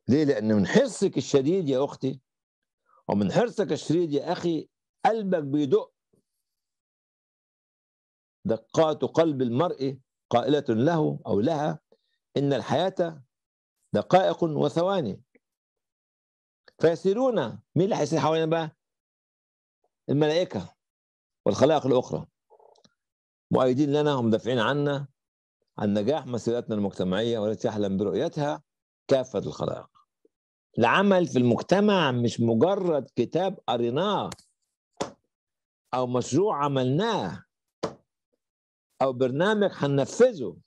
ليه؟ لأن من حرصك الشديد يا أختي ومن حرصك الشديد يا أخي قلبك بيدق دقات قلب المرء قائلة له أو لها إن الحياة دقائق وثواني فيسيرون مين اللي هيسير حوالينا بقى؟ الملائكة والخلائق الأخرى مؤيدين لنا ومدافعين عنا عن نجاح مسيرتنا المجتمعية والتي يحلم برؤيتها كافة الخلائق العمل في المجتمع مش مجرد كتاب قريناه أو مشروع عملناه أو برنامج هننفذه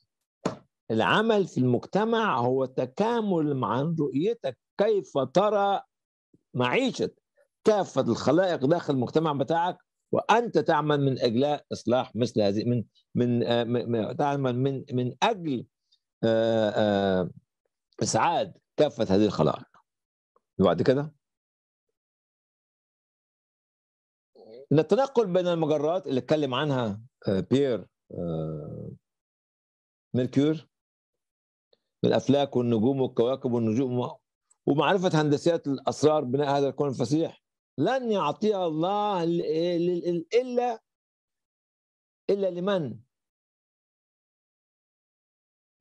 العمل في المجتمع هو تكامل مع رؤيتك كيف ترى معيشة كافة الخلائق داخل المجتمع بتاعك وأنت تعمل من أجل إصلاح مثل هذه من من آه، تعمل من من أجل آه، آه، إسعاد كافة هذه الخلائق وبعد كده التنقل بين المجرات اللي اتكلم عنها بير ميركور بالافلاك والنجوم والكواكب والنجوم ومعرفه هندسيات الاسرار بناء هذا الكون الفسيح لن يعطيها الله إيه، الا الا لمن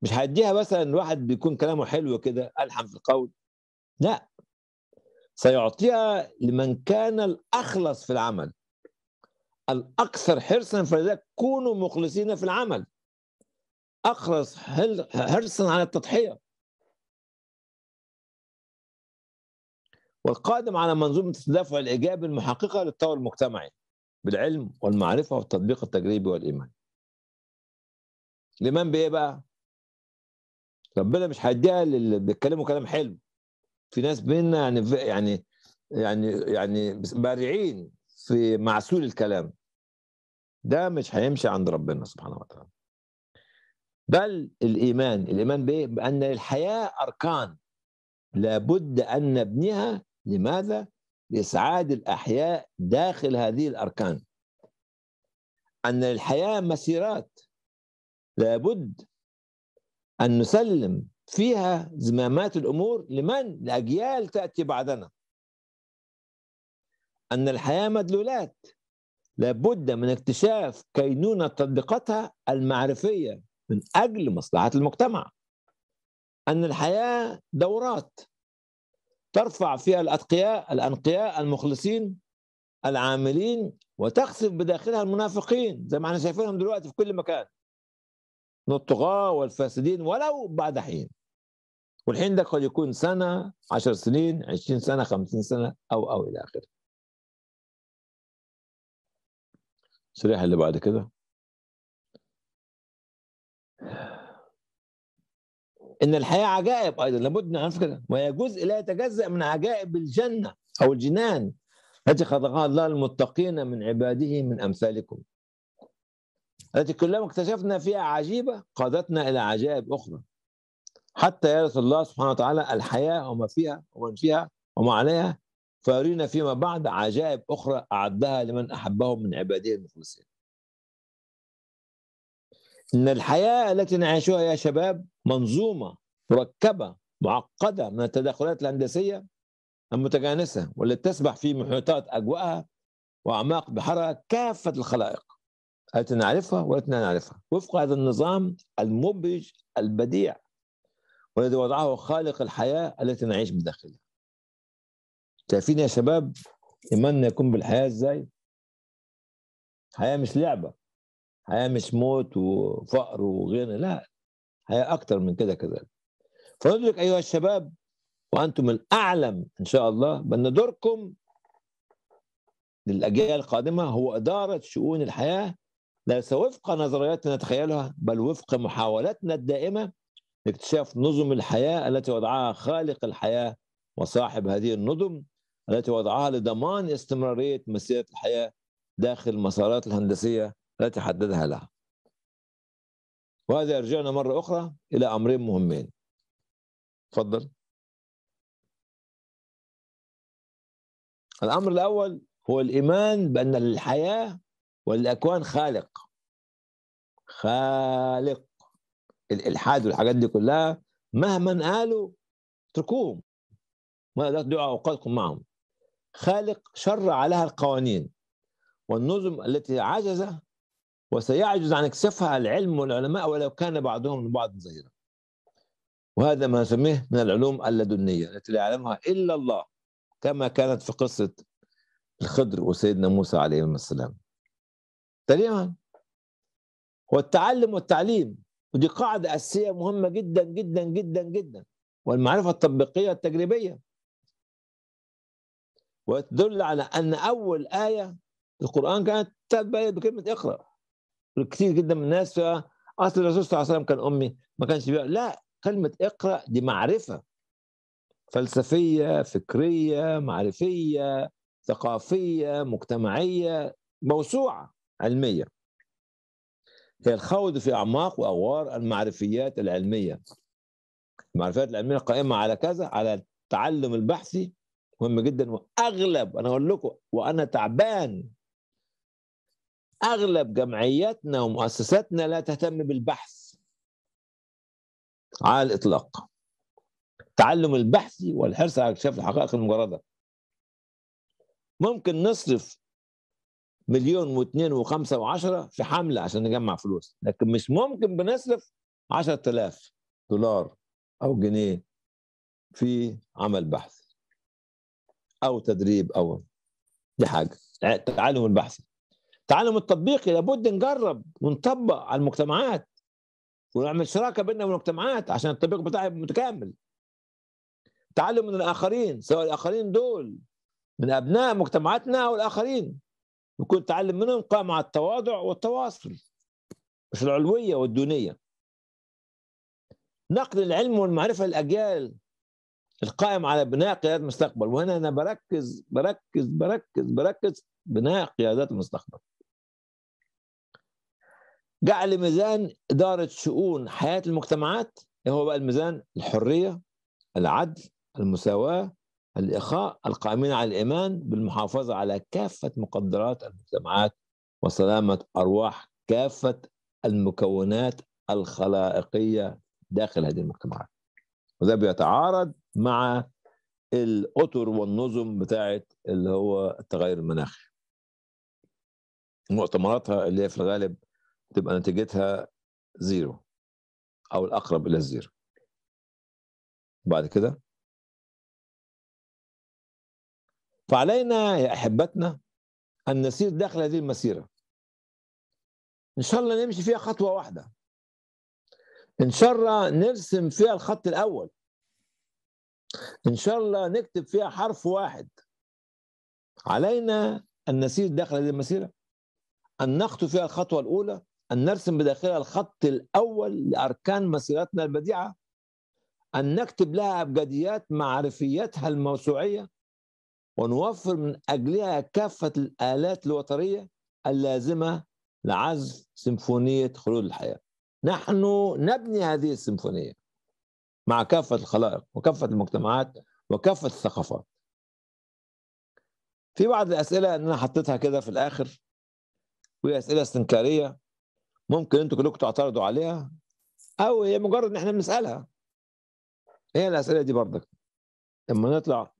مش هيديها مثلا واحد بيكون كلامه حلو كده الحن في القول لا سيعطيها لمن كان الاخلص في العمل الاكثر حرصا فلذلك كونوا مخلصين في العمل أخرس حرصا على التضحية والقادم على منظومة التدافع الإيجابي المحققة للتطور المجتمعي بالعلم والمعرفة والتطبيق التجريبي والإيمان الإيمان بإيه بقى؟ ربنا مش هيديها اللي بيتكلموا كلام حلو في ناس بينا يعني يعني يعني يعني بارعين في معسول الكلام ده مش هيمشي عند ربنا سبحانه وتعالى بل الإيمان الإيمان بأن الحياة أركان لابد أن نبنيها لماذا؟ لإسعاد الأحياء داخل هذه الأركان أن الحياة مسيرات لابد أن نسلم فيها زمامات الأمور لمن؟ لأجيال تأتي بعدنا أن الحياة مدلولات لابد من اكتشاف كينونة تطبيقاتها المعرفية من أجل مصلحة المجتمع أن الحياة دورات ترفع فيها الأتقياء الأنقياء المخلصين العاملين وتخسف بداخلها المنافقين زي ما احنا شايفينهم دلوقتي في كل مكان من الطغاة والفاسدين ولو بعد حين والحين ده قد يكون سنة عشر سنين عشرين سنة خمسين سنة أو أو إلى آخره الشريحة اللي بعد كده ان الحياه عجائب ايضا لابد نعرف كده وهي جزء لا يتجزا من عجائب الجنه او الجنان التي خلقها الله المتقين من عباده من امثالكم التي كلما اكتشفنا فيها عجيبه قادتنا الى عجائب اخرى حتى يرث الله سبحانه وتعالى الحياه وما فيها ومن فيها وما عليها فيرينا فيما بعد عجائب اخرى اعدها لمن احبهم من عباده المخلصين ان الحياه التي نعيشها يا شباب منظومه مركبه معقده من التدخلات الهندسيه المتجانسه والتي تسبح في محيطات اجوائها واعماق بحرها كافه الخلائق التي نعرفها والتي لا نعرفها وفق هذا النظام المبهج البديع والذي وضعه خالق الحياه التي نعيش بداخلها شايفين يا شباب ايماننا يكون بالحياه ازاي؟ الحياه مش لعبه حياه مش موت وفقر وغنى لا حياه اكتر من كده كذلك فندرك ايها الشباب وانتم الاعلم ان شاء الله بان دوركم للاجيال القادمه هو اداره شؤون الحياه ليس وفق نظرياتنا نتخيلها بل وفق محاولاتنا الدائمه لاكتشاف نظم الحياه التي وضعها خالق الحياه وصاحب هذه النظم التي وضعها لضمان استمراريه مسيره الحياه داخل المسارات الهندسيه التي حددها لها وهذا يرجعنا مرة أخرى إلى أمرين مهمين تفضل الأمر الأول هو الإيمان بأن الحياة والأكوان خالق خالق الإلحاد والحاجات دي كلها مهما قالوا اتركوهم ما تدعوا أوقاتكم معهم خالق شرع لها القوانين والنظم التي عجز وسيعجز عن اكتشافها العلم والعلماء ولو كان بعضهم لبعض زهيرا وهذا ما نسميه من العلوم اللدنية التي لا يعلمها إلا الله كما كانت في قصة الخضر وسيدنا موسى عليه السلام تماما والتعلم والتعليم ودي قاعدة أساسية مهمة جدا جدا جدا جدا والمعرفة التطبيقية التجريبية وتدل على أن أول آية القرآن كانت تبدأ بكلمة اقرأ كثير جدا من الناس اصل الرسول صلى الله عليه وسلم كان امي ما كانش بيقرا لا كلمه اقرا دي معرفه فلسفيه فكريه معرفيه ثقافيه مجتمعيه موسوعه علميه هي الخوض في اعماق واغوار المعرفيات العلميه المعرفيات العلميه قائمه على كذا على التعلم البحثي مهم جدا واغلب انا اقول لكم وانا تعبان اغلب جمعياتنا ومؤسساتنا لا تهتم بالبحث على الاطلاق التعلم البحثي والحرص على اكتشاف الحقائق المجرده ممكن نصرف مليون واثنين وخمسة وعشرة في حملة عشان نجمع فلوس لكن مش ممكن بنصرف عشرة آلاف دولار أو جنيه في عمل بحث أو تدريب أو دي حاجة التعلم البحثي التعلم التطبيقي لابد نجرب ونطبق على المجتمعات ونعمل شراكه بيننا والمجتمعات عشان التطبيق بتاعي متكامل تعلم من الاخرين سواء الاخرين دول من ابناء مجتمعاتنا او الاخرين. نكون تعلم منهم قائم على التواضع والتواصل مش العلويه والدونيه نقل العلم والمعرفه للاجيال القائم على بناء قيادات المستقبل وهنا انا بركز بركز بركز بركز بناء قيادات المستقبل جعل ميزان إدارة شؤون حياة المجتمعات هو بقى الميزان الحرية العدل المساواة الإخاء القائمين على الإيمان بالمحافظة على كافة مقدرات المجتمعات وسلامة أرواح كافة المكونات الخلائقية داخل هذه المجتمعات وده بيتعارض مع الأطر والنظم بتاعت اللي هو التغير المناخي مؤتمراتها اللي هي في الغالب تبقى نتيجتها زيرو او الاقرب الى الزيرو بعد كده فعلينا يا احبتنا ان نسير داخل هذه المسيره ان شاء الله نمشي فيها خطوه واحده ان شاء الله نرسم فيها الخط الاول ان شاء الله نكتب فيها حرف واحد علينا ان نسير داخل هذه المسيره ان نخطو فيها الخطوه الاولى أن نرسم بداخلها الخط الأول لأركان مسيرتنا البديعة أن نكتب لها أبجديات معرفيتها الموسوعية ونوفر من أجلها كافة الآلات الوترية اللازمة لعزف سيمفونية خلود الحياة نحن نبني هذه السيمفونية مع كافة الخلائق وكافة المجتمعات وكافة الثقافات في بعض الأسئلة أنا حطيتها كده في الآخر وهي أسئلة استنكارية ممكن انتوا كلكم تعترضوا عليها او هي مجرد ان احنا بنسالها هي الاسئله دي برضك لما نطلع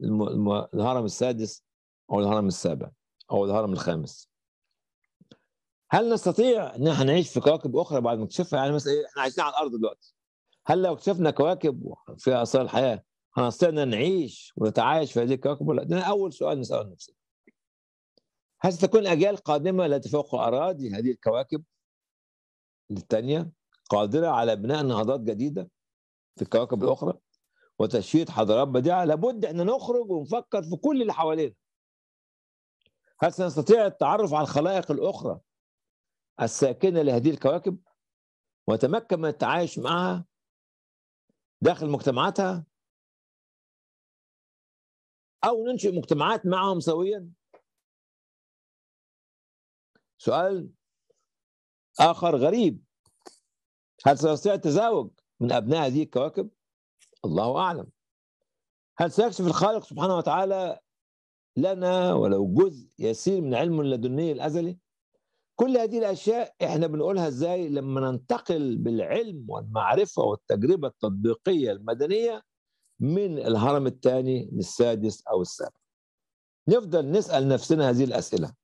الهرم السادس او الهرم السابع او الهرم الخامس هل نستطيع ان احنا نعيش في كواكب اخرى بعد ما نكتشفها يعني مثلا إيه، احنا عايشين على الارض دلوقتي هل لو اكتشفنا كواكب فيها اثار الحياه هنستطيع ان نعيش ونتعايش في هذه الكواكب ولا ده اول سؤال نساله لنفسنا هل ستكون اجيال قادمه لا تفوق اراضي هذه الكواكب الثانية قادرة على بناء نهضات جديدة في الكواكب الأخرى وتشييد حضارات بديعة لابد أن نخرج ونفكر في كل اللي حوالينا هل سنستطيع التعرف على الخلائق الأخرى الساكنة لهذه الكواكب ونتمكن من التعايش معها داخل مجتمعاتها أو ننشئ مجتمعات معهم سويا سؤال آخر غريب هل سيستطيع التزاوج من أبناء هذه الكواكب؟ الله أعلم هل سيكشف الخالق سبحانه وتعالى لنا ولو جزء يسير من علمه اللدني الأزلي؟ كل هذه الأشياء إحنا بنقولها إزاي لما ننتقل بالعلم والمعرفة والتجربة التطبيقية المدنية من الهرم الثاني للسادس أو السابع نفضل نسأل نفسنا هذه الأسئلة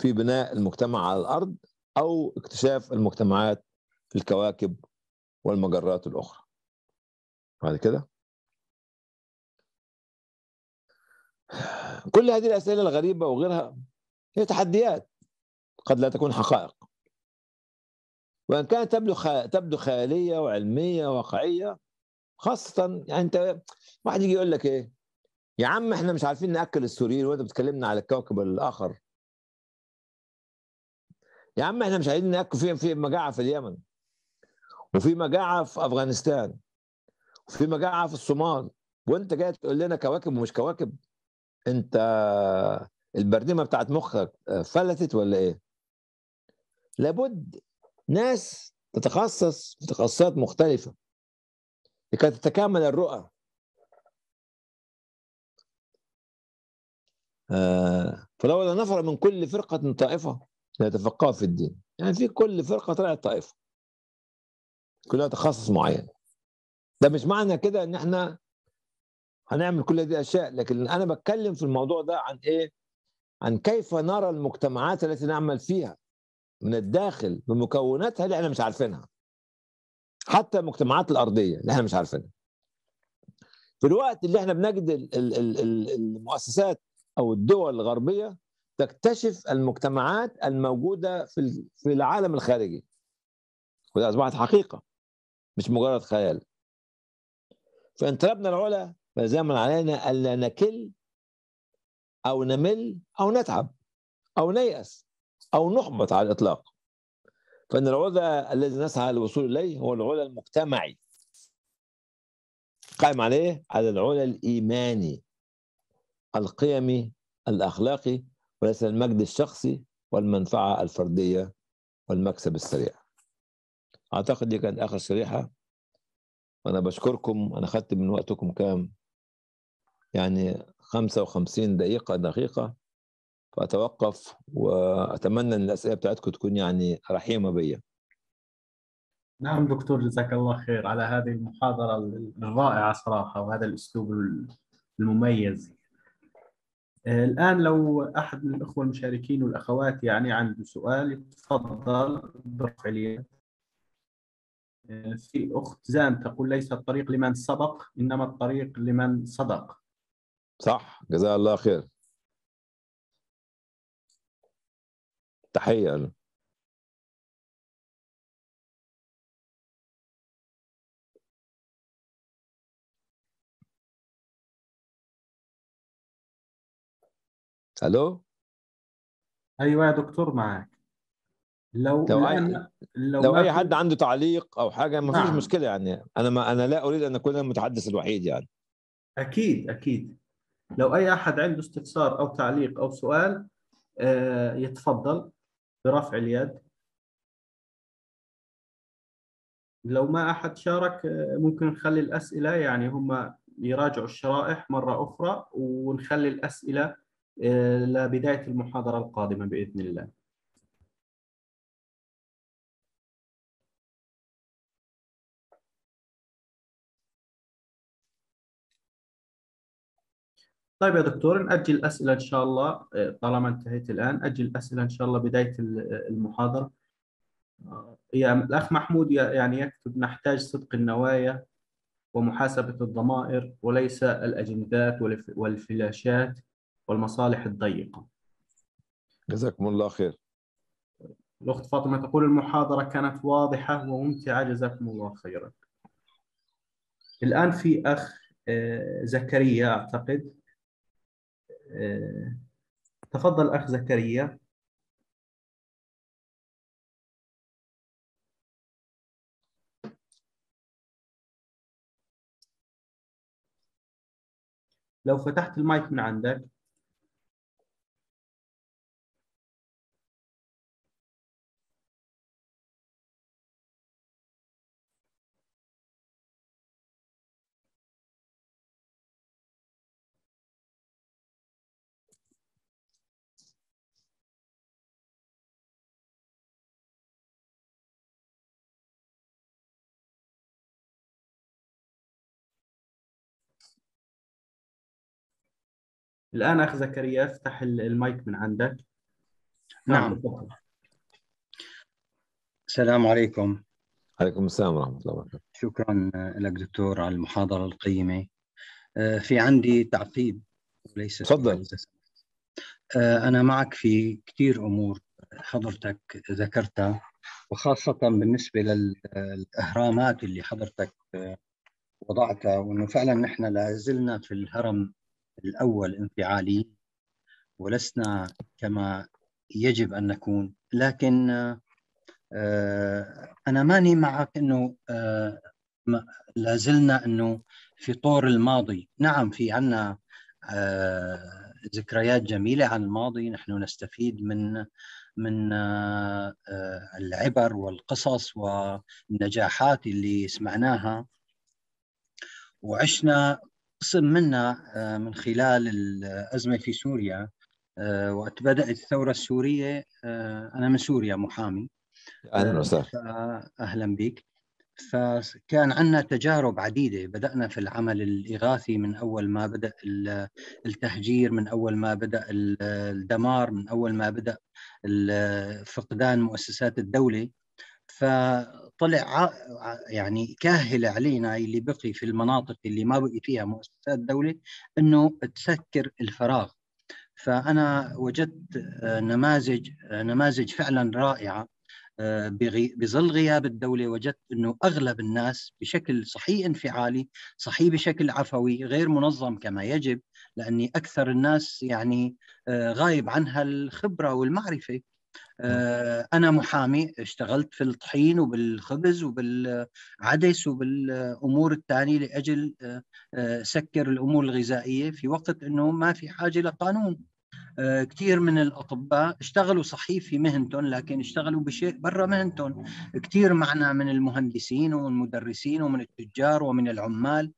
في بناء المجتمع على الأرض او اكتشاف المجتمعات الكواكب والمجرات الاخرى بعد كده كل هذه الاسئله الغريبه وغيرها هي تحديات قد لا تكون حقائق وان كانت تبدو تبدو خياليه وعلميه واقعية خاصه يعني انت واحد يجي يقول لك ايه يا عم احنا مش عارفين ناكل السوريين وانت بتكلمنا على الكوكب الاخر يا عم احنا مش عايزين ناكل في في مجاعه في اليمن وفي مجاعه في افغانستان وفي مجاعه في الصومال وانت جاي تقول لنا كواكب ومش كواكب انت البرنيمه بتاعت مخك فلتت ولا ايه؟ لابد ناس تتخصص في تخصصات مختلفه لكي تتكامل الرؤى آه، فلولا نفر من كل فرقة طائفة ليتفقهوا في الدين يعني في كل فرقه طلعت طائفه كلها تخصص معين ده مش معنى كده ان احنا هنعمل كل دي اشياء لكن انا بتكلم في الموضوع ده عن ايه عن كيف نرى المجتمعات التي نعمل فيها من الداخل بمكوناتها اللي احنا مش عارفينها حتى المجتمعات الارضيه اللي احنا مش عارفينها في الوقت اللي احنا بنجد المؤسسات او الدول الغربيه تكتشف المجتمعات الموجوده في في العالم الخارجي وده اصبحت حقيقه مش مجرد خيال فان طلبنا العلا فلزاما علينا الا نكل او نمل او نتعب او نيأس او نحبط على الاطلاق فان العلا الذي نسعى للوصول اليه هو العلا المجتمعي قائم عليه على العلا الايماني القيمي الاخلاقي وليس المجد الشخصي والمنفعة الفردية والمكسب السريع أعتقد دي كانت آخر شريحة وأنا بشكركم أنا خدت من وقتكم كام يعني 55 دقيقة دقيقة فأتوقف وأتمنى أن الأسئلة بتاعتكم تكون يعني رحيمة بيا نعم دكتور جزاك الله خير على هذه المحاضرة الرائعة صراحة وهذا الأسلوب المميز الآن لو أحد من الأخوة المشاركين والأخوات يعني عنده سؤال يتفضل برفع اليد في أخت زان تقول ليس الطريق لمن سبق إنما الطريق لمن صدق صح جزاها الله خير تحية له الو ايوه يا دكتور معاك لو لو أي... لو, لو اي حد عنده تعليق او حاجه ما فيش نعم. مشكله يعني انا ما انا لا اريد ان اكون المتحدث الوحيد يعني اكيد اكيد لو اي احد عنده استفسار او تعليق او سؤال آه، يتفضل برفع اليد لو ما احد شارك آه، ممكن نخلي الاسئله يعني هم يراجعوا الشرائح مره اخرى ونخلي الاسئله آه، لبداية المحاضرة القادمة بإذن الله طيب يا دكتور نأجل الاسئله إن شاء الله آه، طالما انتهيت الآن أجل الاسئله إن شاء الله بداية المحاضرة آه، يا الأخ محمود يعني يكتب نحتاج صدق النوايا ومحاسبة الضمائر وليس الأجندات والفلاشات والمصالح الضيقة جزاكم الله خير الأخت فاطمة تقول المحاضرة كانت واضحة وممتعة جزاكم الله خيرا الآن في أخ آه، زكريا أعتقد آه، تفضل أخ زكريا لو فتحت المايك من عندك الان اخ زكريا افتح المايك من عندك نعم, نعم. السلام عليكم عليكم السلام ورحمه الله وبركاته شكرا لك دكتور على المحاضره القيمه آه، في عندي تعقيب وليس تفضل آه، انا معك في كثير امور حضرتك ذكرتها وخاصه بالنسبه للاهرامات اللي حضرتك آه، وضعتها وانه فعلا نحن لا زلنا في الهرم الأول انفعاليين ولسنا كما يجب أن نكون لكن آه، أنا ماني معك أنه آه، لازلنا أنه في طور الماضي نعم في عنا آه، ذكريات جميلة عن الماضي نحن نستفيد من من العبر والقصص والنجاحات اللي سمعناها وعشنا قسم منها آه، من خلال الأزمة في سوريا آه، وقت بدأت الثورة السورية آه، أنا من سوريا محامي أهلا وسهلا أهلا بك فكان عندنا تجارب عديدة بدأنا في العمل الإغاثي من أول ما بدأ التهجير من أول ما بدأ الدمار من أول ما بدأ فقدان مؤسسات الدولة ف طلع يعني كاهل علينا اللي بقي في المناطق اللي ما بقي فيها مؤسسات دوله انه تسكر الفراغ فانا وجدت آه، نماذج آه، نماذج فعلا رائعه آه، بظل غياب الدولة وجدت أنه أغلب الناس بشكل صحيح انفعالي صحيح بشكل عفوي غير منظم كما يجب لأني أكثر الناس يعني غايب عنها الخبرة والمعرفة آه، انا محامي اشتغلت في الطحين وبالخبز وبالعدس وبالامور الثانيه لاجل آه، آه، سكر الامور الغذائيه في وقت انه ما في حاجه لقانون كثير من الاطباء اشتغلوا صحيح في مهنتهم لكن اشتغلوا بشيء برا مهنتهم كثير معنا من المهندسين والمدرسين ومن التجار ومن العمال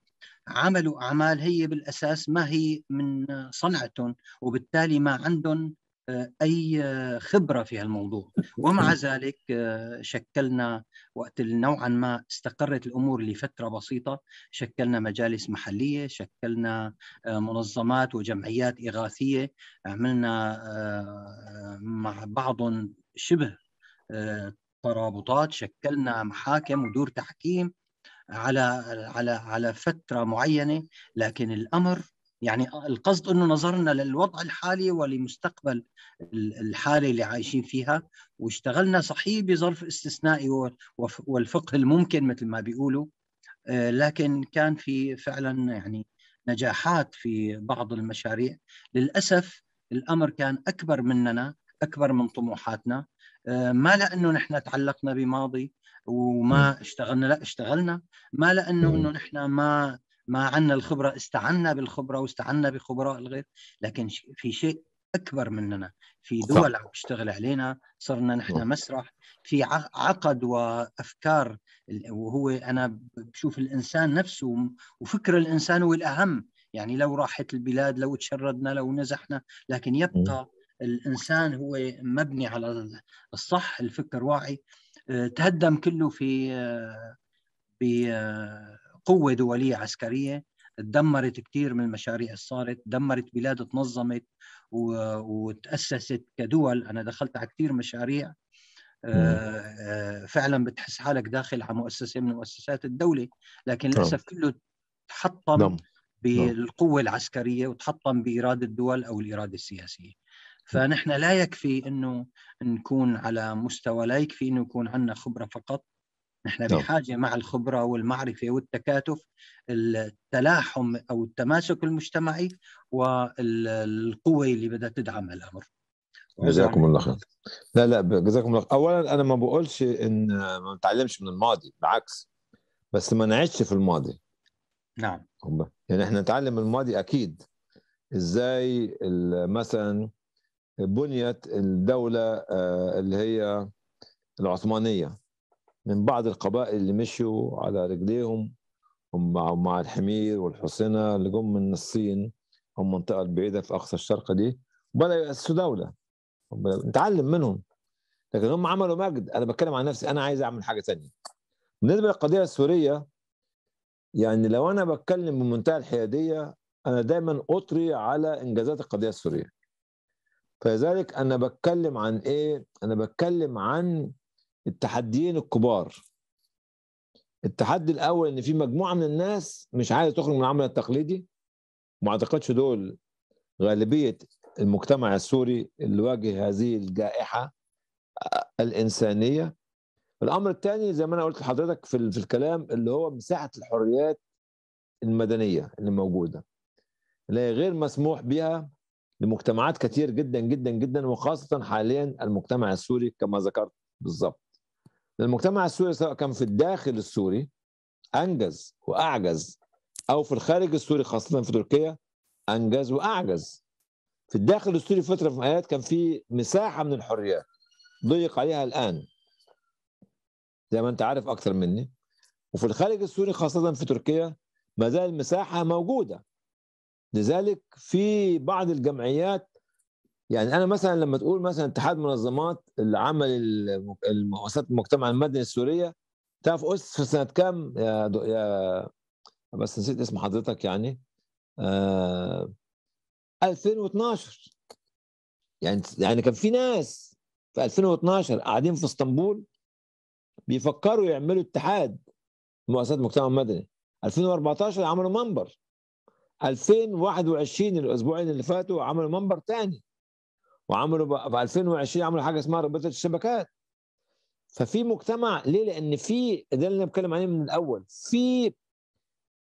عملوا اعمال هي بالاساس ما هي من صنعتهم وبالتالي ما عندهم آه، اي آه، خبره في هالموضوع ومع ذلك آه، شكلنا وقت نوعا ما استقرت الامور لفتره بسيطه شكلنا مجالس محليه شكلنا منظمات وجمعيات اغاثيه عملنا مع بعض شبه ترابطات شكلنا محاكم ودور تحكيم على على على فتره معينه لكن الامر يعني القصد انه نظرنا للوضع الحالي ولمستقبل الحاله اللي عايشين فيها واشتغلنا صحيح بظرف استثنائي والفقه الممكن مثل ما بيقولوا آه، لكن كان في فعلا يعني نجاحات في بعض المشاريع للاسف الامر كان اكبر مننا اكبر من طموحاتنا آه، ما لانه نحن تعلقنا بماضي وما اشتغلنا لا اشتغلنا ما لانه انه نحن ما ما عنا الخبرة استعنا بالخبرة واستعنا بخبراء الغير لكن في شيء أكبر مننا في دول عم تشتغل علينا صرنا نحن مسرح في عقد وأفكار وهو أنا بشوف الإنسان نفسه وفكر الإنسان هو الأهم يعني لو راحت البلاد لو تشردنا لو نزحنا لكن يبقى الإنسان هو مبني على الصح الفكر واعي آه، تهدم كله في آه، ب آه، قوة دولية عسكرية دمرت كثير من المشاريع اللي صارت دمرت بلاد تنظمت وتأسست كدول أنا دخلت على كثير مشاريع آه، آه، فعلا بتحس حالك داخل على مؤسسة من مؤسسات الدولة لكن نعم. للأسف كله تحطم نعم. نعم. بالقوة العسكرية وتحطم بإرادة الدول أو الإرادة السياسية فنحن لا يكفي أنه نكون على مستوى لا يكفي أنه يكون عندنا خبرة فقط نحن نعم. بحاجه مع الخبره والمعرفه والتكاتف التلاحم او التماسك المجتمعي والقوه اللي بدها تدعم الامر جزاكم الله خير لا لا جزاكم الله اولا انا ما بقولش ان ما نتعلمش من الماضي بالعكس بس ما نعيش في الماضي نعم يعني احنا نتعلم من الماضي اكيد ازاي مثلا بنيت الدوله آه، اللي هي العثمانيه من بعض القبائل اللي مشوا على رجليهم هم مع الحمير والحصينة اللي جم من الصين هم المنطقة البعيدة في أقصى الشرق دي وبدأوا يأسسوا دولة نتعلم منهم لكن هم عملوا مجد أنا بتكلم عن نفسي أنا عايز أعمل حاجة ثانية بالنسبة للقضية السورية يعني لو أنا بتكلم بمنتهى الحيادية أنا دايما أطري على إنجازات القضية السورية فلذلك أنا بتكلم عن إيه؟ أنا بتكلم عن التحديين الكبار التحدي الاول ان في مجموعه من الناس مش عايزه تخرج من العمل التقليدي ما اعتقدش دول غالبيه المجتمع السوري اللي واجه هذه الجائحه الانسانيه الامر الثاني زي ما انا قلت لحضرتك في, في الكلام اللي هو مساحه الحريات المدنيه اللي موجوده اللي هي غير مسموح بها لمجتمعات كتير جدا جدا جدا وخاصه حاليا المجتمع السوري كما ذكرت بالظبط المجتمع السوري سواء كان في الداخل السوري انجز واعجز او في الخارج السوري خاصه في تركيا انجز واعجز في الداخل السوري فتره في مئات كان في مساحه من الحريات ضيق عليها الان زي ما انت عارف اكثر مني وفي الخارج السوري خاصه في تركيا ما زال المساحه موجوده لذلك في بعض الجمعيات يعني انا مثلا لما تقول مثلا اتحاد منظمات العمل المؤسسات المجتمع المدني السوريه تعرف اسس في سنه كام يا, دو يا بس نسيت اسم حضرتك يعني آه 2012 يعني يعني كان في ناس في 2012 قاعدين في اسطنبول بيفكروا يعملوا اتحاد مؤسسات المجتمع المدني 2014 عملوا منبر 2021 الاسبوعين اللي فاتوا عملوا منبر تاني وعملوا في 2020 عملوا حاجه اسمها رابطه الشبكات ففي مجتمع ليه لان في ده اللي انا بتكلم عليه من الاول في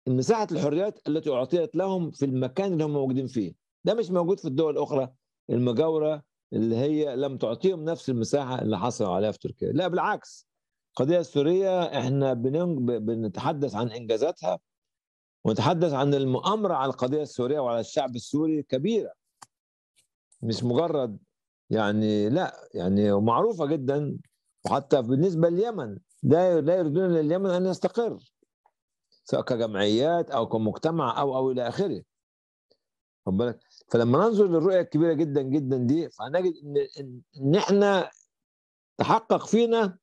مساحه الحريات التي اعطيت لهم في المكان اللي هم موجودين فيه ده مش موجود في الدول الاخرى المجاوره اللي هي لم تعطيهم نفس المساحه اللي حصلوا عليها في تركيا لا بالعكس القضيه السوريه احنا بنتحدث عن انجازاتها ونتحدث عن المؤامره على القضيه السوريه وعلى الشعب السوري كبيره مش مجرد يعني لا يعني معروفه جدا وحتى بالنسبه لليمن لا لا يريدون لليمن ان يستقر سواء كجمعيات او كمجتمع او او الى اخره خد بالك فلما ننظر للرؤيه الكبيره جدا جدا دي فنجد ان ان احنا تحقق فينا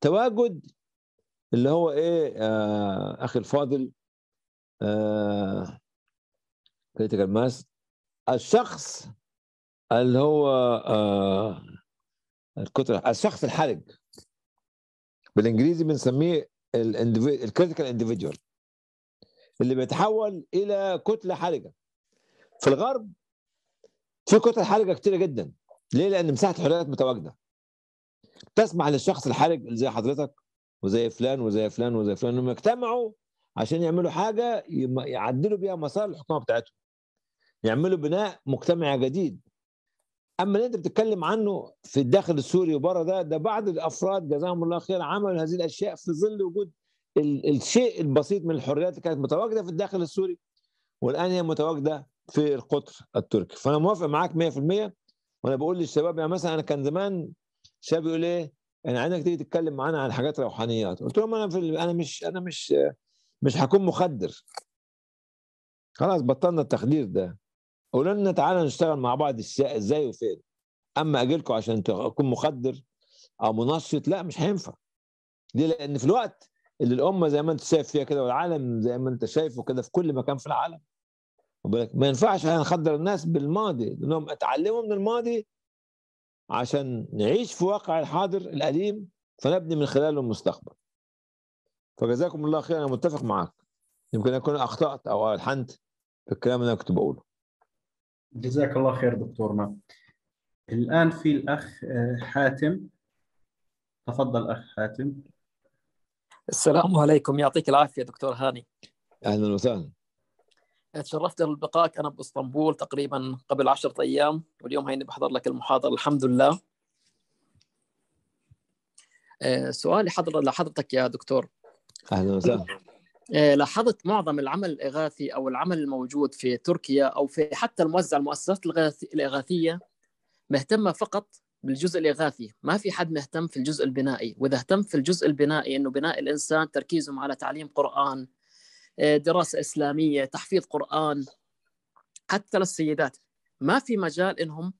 تواجد اللي هو ايه آه اخي الفاضل آه كريتيكال ماس الشخص اللي هو آه الشخص الحرج بالانجليزي بنسميه الكريتيكال اندفيدوال اللي بيتحول الى كتله حرجه في الغرب في كتل حرجه كتيره جدا ليه لان مساحه الحريات متواجده تسمح للشخص الحرج اللي زي حضرتك وزي فلان وزي فلان وزي فلان انهم يجتمعوا عشان يعملوا حاجه يعدلوا بيها مسار الحكومه بتاعتهم يعملوا بناء مجتمع جديد اما اللي انت بتتكلم عنه في الداخل السوري وبره ده ده بعض الافراد جزاهم الله خير عملوا هذه الاشياء في ظل وجود الشيء البسيط من الحريات اللي كانت متواجده في الداخل السوري والان هي متواجده في القطر التركي فانا موافق معاك 100% وانا بقول للشباب يعني مثلا انا كان زمان شاب يقول ايه انا يعني عايزك تيجي تتكلم معانا عن حاجات روحانيات قلت لهم انا في ال... انا مش انا مش مش هكون مخدر خلاص بطلنا التخدير ده قولوا لنا تعالى نشتغل مع بعض ازاي وفين اما اجي لكم عشان تكون مخدر او منشط لا مش هينفع ليه لان في الوقت اللي الامه زي ما انت شايف فيها كده والعالم زي ما انت شايفه كده في كل مكان في العالم ما ينفعش احنا نخدر الناس بالماضي لانهم اتعلموا من الماضي عشان نعيش في واقع الحاضر الاليم فنبني من خلاله المستقبل فجزاكم الله خير انا متفق معاك يمكن اكون اخطات او الحنت في الكلام اللي انا كنت بقوله جزاك الله خير دكتورنا الآن في الأخ آه، حاتم تفضل أخ حاتم السلام عليكم يعطيك العافية دكتور هاني أهلا وسهلا تشرفت بلقائك أنا بإسطنبول تقريبا قبل عشرة أيام واليوم هيني بحضر لك المحاضرة الحمد لله آه، سؤالي حضر لحضرتك يا دكتور أهلا وسهلا آه، لاحظت معظم العمل الإغاثي أو العمل الموجود في تركيا أو في حتى الموزع المؤسسات الإغاثية مهتمة فقط بالجزء الإغاثي ما في حد مهتم في الجزء البنائي وإذا اهتم في الجزء البنائي أنه بناء الإنسان تركيزهم على تعليم قرآن آه، دراسة إسلامية تحفيظ قرآن حتى للسيدات ما في مجال أنهم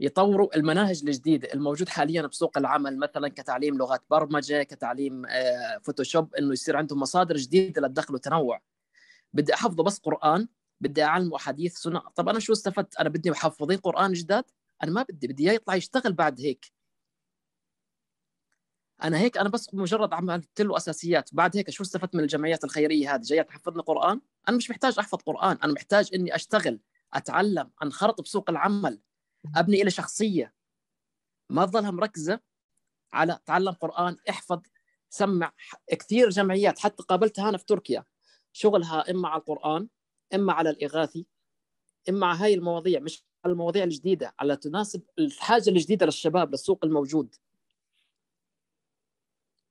يطوروا المناهج الجديده الموجود حاليا بسوق العمل مثلا كتعليم لغات برمجه كتعليم فوتوشوب آه، انه يصير عندهم مصادر جديده للدخل وتنوع بدي احفظه بس قران بدي اعلمه احاديث سنه طب انا شو استفدت انا بدي محفظين قران جداد انا ما بدي بدي اياه يطلع يشتغل بعد هيك انا هيك انا بس مجرد عملت له اساسيات بعد هيك شو استفدت من الجمعيات الخيريه هذه جايه تحفظني قران انا مش محتاج احفظ قران انا محتاج اني اشتغل اتعلم انخرط بسوق العمل ابني الى شخصيه ما تظلها مركزه على تعلم قران احفظ سمع كثير جمعيات حتى قابلتها انا في تركيا شغلها اما على القران اما على الاغاثي اما على هاي المواضيع مش على المواضيع الجديده على تناسب الحاجه الجديده للشباب للسوق الموجود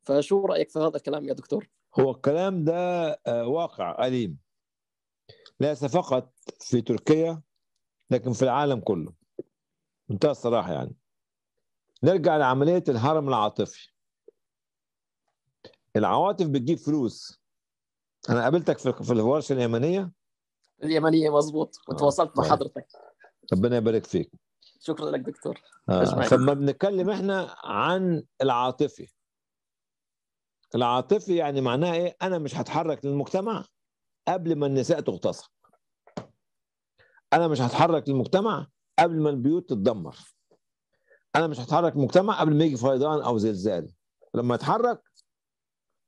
فشو رايك في هذا الكلام يا دكتور هو الكلام ده آه، واقع اليم ليس فقط في تركيا لكن في العالم كله بمنتهى الصراحه يعني نرجع لعمليه الهرم العاطفي العواطف بتجيب فلوس انا قابلتك في الورشه اليمنيه اليمنيه مظبوط كنت آه. وصلت مع حضرتك ربنا يبارك فيك شكرا لك دكتور آه. فما بنتكلم احنا عن العاطفي العاطفي يعني معناها ايه انا مش هتحرك للمجتمع قبل ما النساء تغتصب انا مش هتحرك للمجتمع قبل ما البيوت تتدمر انا مش هتحرك مجتمع قبل ما يجي فيضان او زلزال لما يتحرك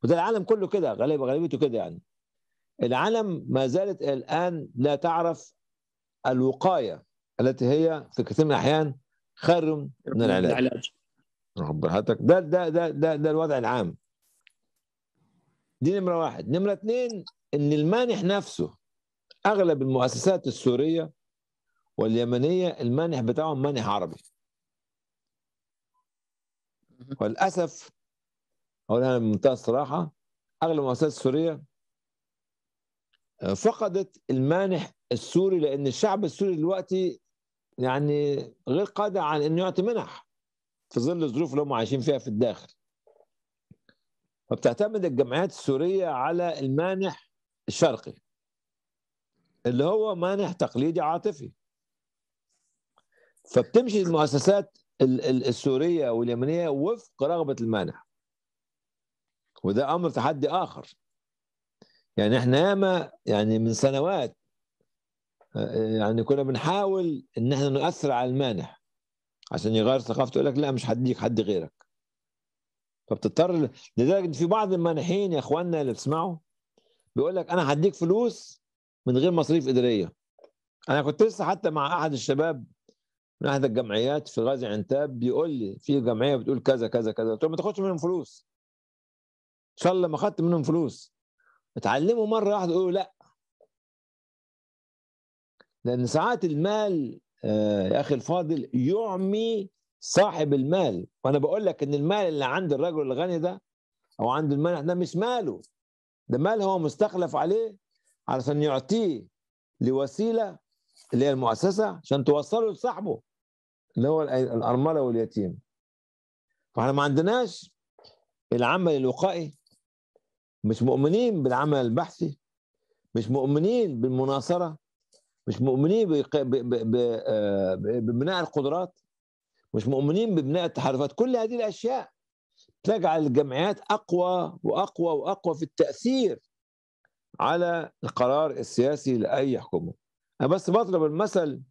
وده العالم كله كده غالبا غالبيته كده يعني العالم ما زالت الان لا تعرف الوقايه التي هي في كثير من الاحيان خير من العلاج رب هاتك ده ده ده ده, ده الوضع العام دي نمره واحد نمره اثنين ان المانح نفسه اغلب المؤسسات السوريه واليمنيه المانح بتاعهم مانح عربي وللاسف اقولها بمنتهى الصراحه اغلب المؤسسات السوريه آه، فقدت المانح السوري لان الشعب السوري دلوقتي يعني غير قادر على انه يعطي منح في ظل الظروف اللي هم عايشين فيها في الداخل فبتعتمد الجمعيات السوريه على المانح الشرقي اللي هو مانح تقليدي عاطفي فبتمشي المؤسسات السوريه واليمنيه وفق رغبه المانح وده امر تحدي اخر يعني احنا ياما يعني من سنوات آه، يعني كنا بنحاول ان احنا نؤثر على المانح عشان يغير ثقافته يقول لك لا مش هديك حد غيرك فبتضطر لذلك في بعض المانحين يا اخواننا اللي بتسمعوا بيقول لك انا هديك فلوس من غير مصاريف اداريه انا كنت لسه حتى مع احد الشباب من احد الجمعيات في غازي عنتاب بيقول لي في جمعيه بتقول كذا كذا كذا قلت له ما تاخدش منهم فلوس ان شاء الله ما خدت منهم فلوس اتعلموا مره واحده يقولوا لا لان ساعات المال آه، يا اخي الفاضل يعمي صاحب المال وانا بقول لك ان المال اللي عند الرجل الغني ده او عند المانع ده مش ماله ده مال هو مستخلف عليه علشان يعطيه لوسيله اللي هي المؤسسه عشان توصله لصاحبه اللي هو الارمله واليتيم فاحنا ما عندناش العمل الوقائي مش مؤمنين بالعمل البحثي مش مؤمنين بالمناصره مش مؤمنين آه، ببناء القدرات مش مؤمنين ببناء التحالفات كل هذه الاشياء تجعل الجمعيات اقوى واقوى واقوى في التاثير على القرار السياسي لاي حكومه انا بس بضرب المثل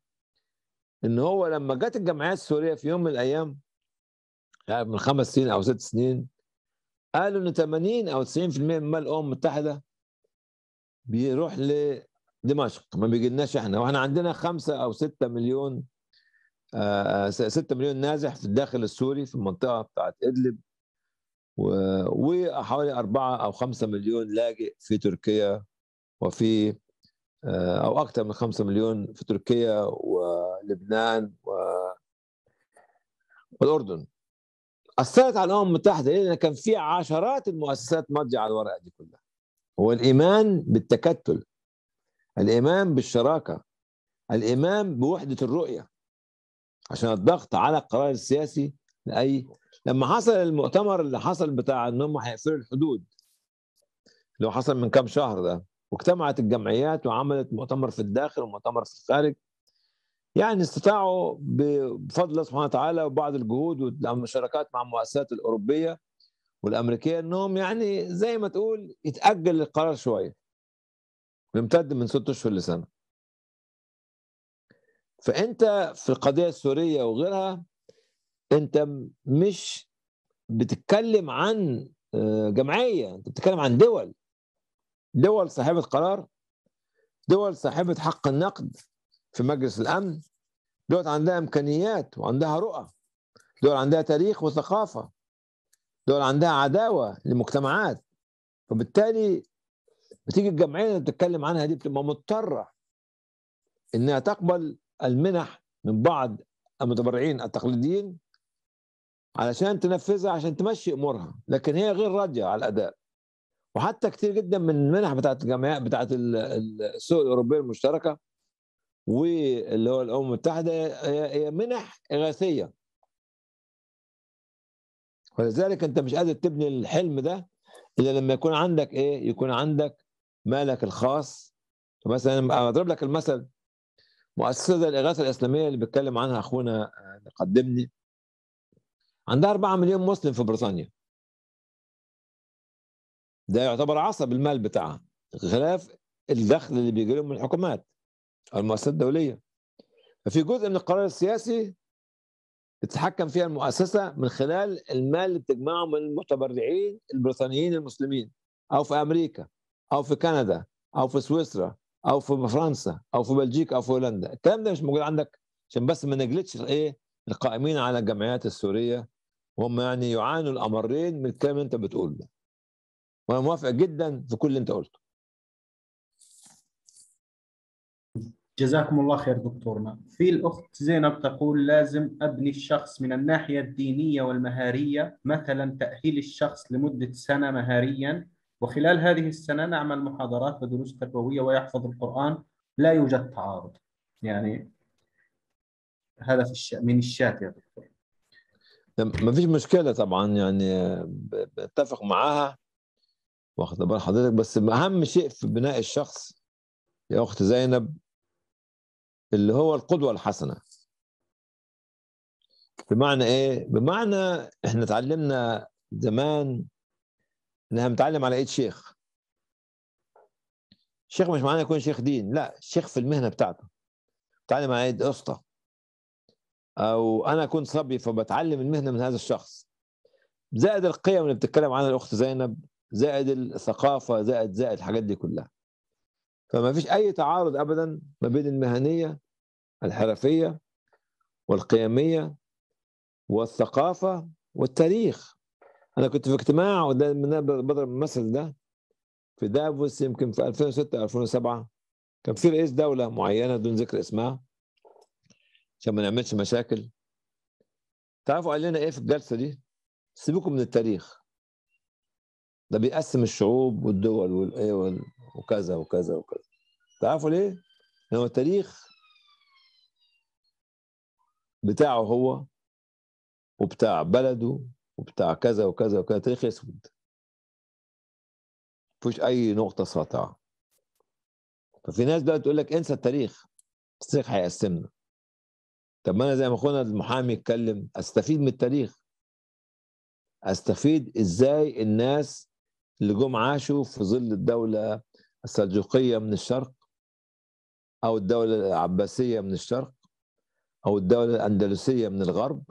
ان هو لما جت الجمعيه السوريه في يوم من الايام يعني من خمس سنين او ست سنين قالوا ان 80 او 90% من مال الامم المتحده بيروح لدمشق ما بيجيلناش احنا واحنا عندنا خمسة او ستة مليون آه، ستة مليون نازح في الداخل السوري في المنطقه بتاعت ادلب وحوالي أربعة أو خمسة مليون لاجئ في تركيا وفي آه، أو أكثر من خمسة مليون في تركيا و لبنان و... والاردن اثرت على الامم المتحده لان كان في عشرات المؤسسات ماضيه على الورقه دي كلها هو الايمان بالتكتل الايمان بالشراكه الايمان بوحده الرؤيه عشان الضغط على القرار السياسي لاي لما حصل المؤتمر اللي حصل بتاع ان هم هيقفلوا الحدود اللي هو حصل من كام شهر ده واجتمعت الجمعيات وعملت مؤتمر في الداخل ومؤتمر في الخارج يعني استطاعوا بفضل الله سبحانه وتعالى وبعض الجهود والمشاركات مع المؤسسات الاوروبيه والامريكيه انهم يعني زي ما تقول يتاجل القرار شويه بيمتد من ست اشهر لسنه فانت في القضيه السوريه وغيرها انت مش بتتكلم عن آه، جمعيه انت بتتكلم عن دول دول صاحبه قرار دول صاحبه حق النقد في مجلس الامن دول عندها امكانيات وعندها رؤى دول عندها تاريخ وثقافه دول عندها عداوه لمجتمعات فبالتالي بتيجي الجمعيه اللي بتتكلم عنها دي بتبقى مضطره انها تقبل المنح من بعض المتبرعين التقليديين علشان تنفذها عشان تمشي امورها لكن هي غير راضيه على الاداء وحتى كتير جدا من المنح بتاعت الجمعيات بتاعت السوق الاوروبيه المشتركه واللي هو الامم المتحده هي منح اغاثيه ولذلك انت مش قادر تبني الحلم ده الا لما يكون عندك ايه يكون عندك مالك الخاص مثلا اضرب لك المثل مؤسسه الاغاثه الاسلاميه اللي بيتكلم عنها اخونا اللي قدمني عندها 4 مليون مسلم في بريطانيا ده يعتبر عصب المال بتاعها غلاف الدخل اللي بيجي لهم من الحكومات المؤسسات الدولية ففي جزء من القرار السياسي تتحكم فيها المؤسسة من خلال المال اللي بتجمعه من المتبرعين البريطانيين المسلمين أو في أمريكا أو في كندا أو في سويسرا أو في فرنسا أو في بلجيكا أو في هولندا الكلام ده مش موجود عندك عشان بس ما نجلتش الإيه القائمين على الجمعيات السورية وهم يعني يعانوا الأمرين من الكلام اللي أنت بتقوله وأنا موافق جدا في كل اللي أنت قلته جزاكم الله خير دكتورنا في الأخت زينب تقول لازم أبني الشخص من الناحية الدينية والمهارية مثلا تأهيل الشخص لمدة سنة مهاريا وخلال هذه السنة نعمل محاضرات ودروس تربوية ويحفظ القرآن لا يوجد تعارض يعني هذا في الش... من الشات يا دكتور ما فيش مشكلة طبعا يعني بتفق معاها واخد بال حضرتك بس أهم شيء في بناء الشخص يا أخت زينب اللي هو القدوة الحسنة بمعنى ايه؟ بمعنى احنا اتعلمنا زمان انها متعلم على ايد شيخ الشيخ مش معناه يكون شيخ دين لا الشيخ في المهنه بتاعته تعلم على ايد اسطى او انا كنت صبي فبتعلم المهنه من هذا الشخص زائد القيم اللي بتتكلم عنها الاخت زينب زائد الثقافه زائد زائد الحاجات دي كلها فما فيش اي تعارض ابدا ما بين المهنيه الحرفية والقيمية والثقافة والتاريخ أنا كنت في اجتماع بضرب المثل ده في دافوس يمكن في 2006 2007 كان في رئيس دولة معينة دون ذكر اسمها عشان ما نعملش مشاكل تعرفوا قال لنا ايه في الجلسة دي؟ سيبكم من التاريخ ده بيقسم الشعوب والدول والايه وكذا وكذا وكذا تعرفوا ليه؟ لأن التاريخ بتاعه هو وبتاع بلده وبتاع كذا وكذا وكذا تاريخ اسود مفيش اي نقطه ساطعه ففي ناس بقى تقول لك انسى التاريخ التاريخ هيقسمنا طب ما انا زي ما اخونا المحامي يتكلم استفيد من التاريخ استفيد ازاي الناس اللي جم عاشوا في ظل الدوله السلجوقيه من الشرق او الدوله العباسيه من الشرق او الدوله الاندلسيه من الغرب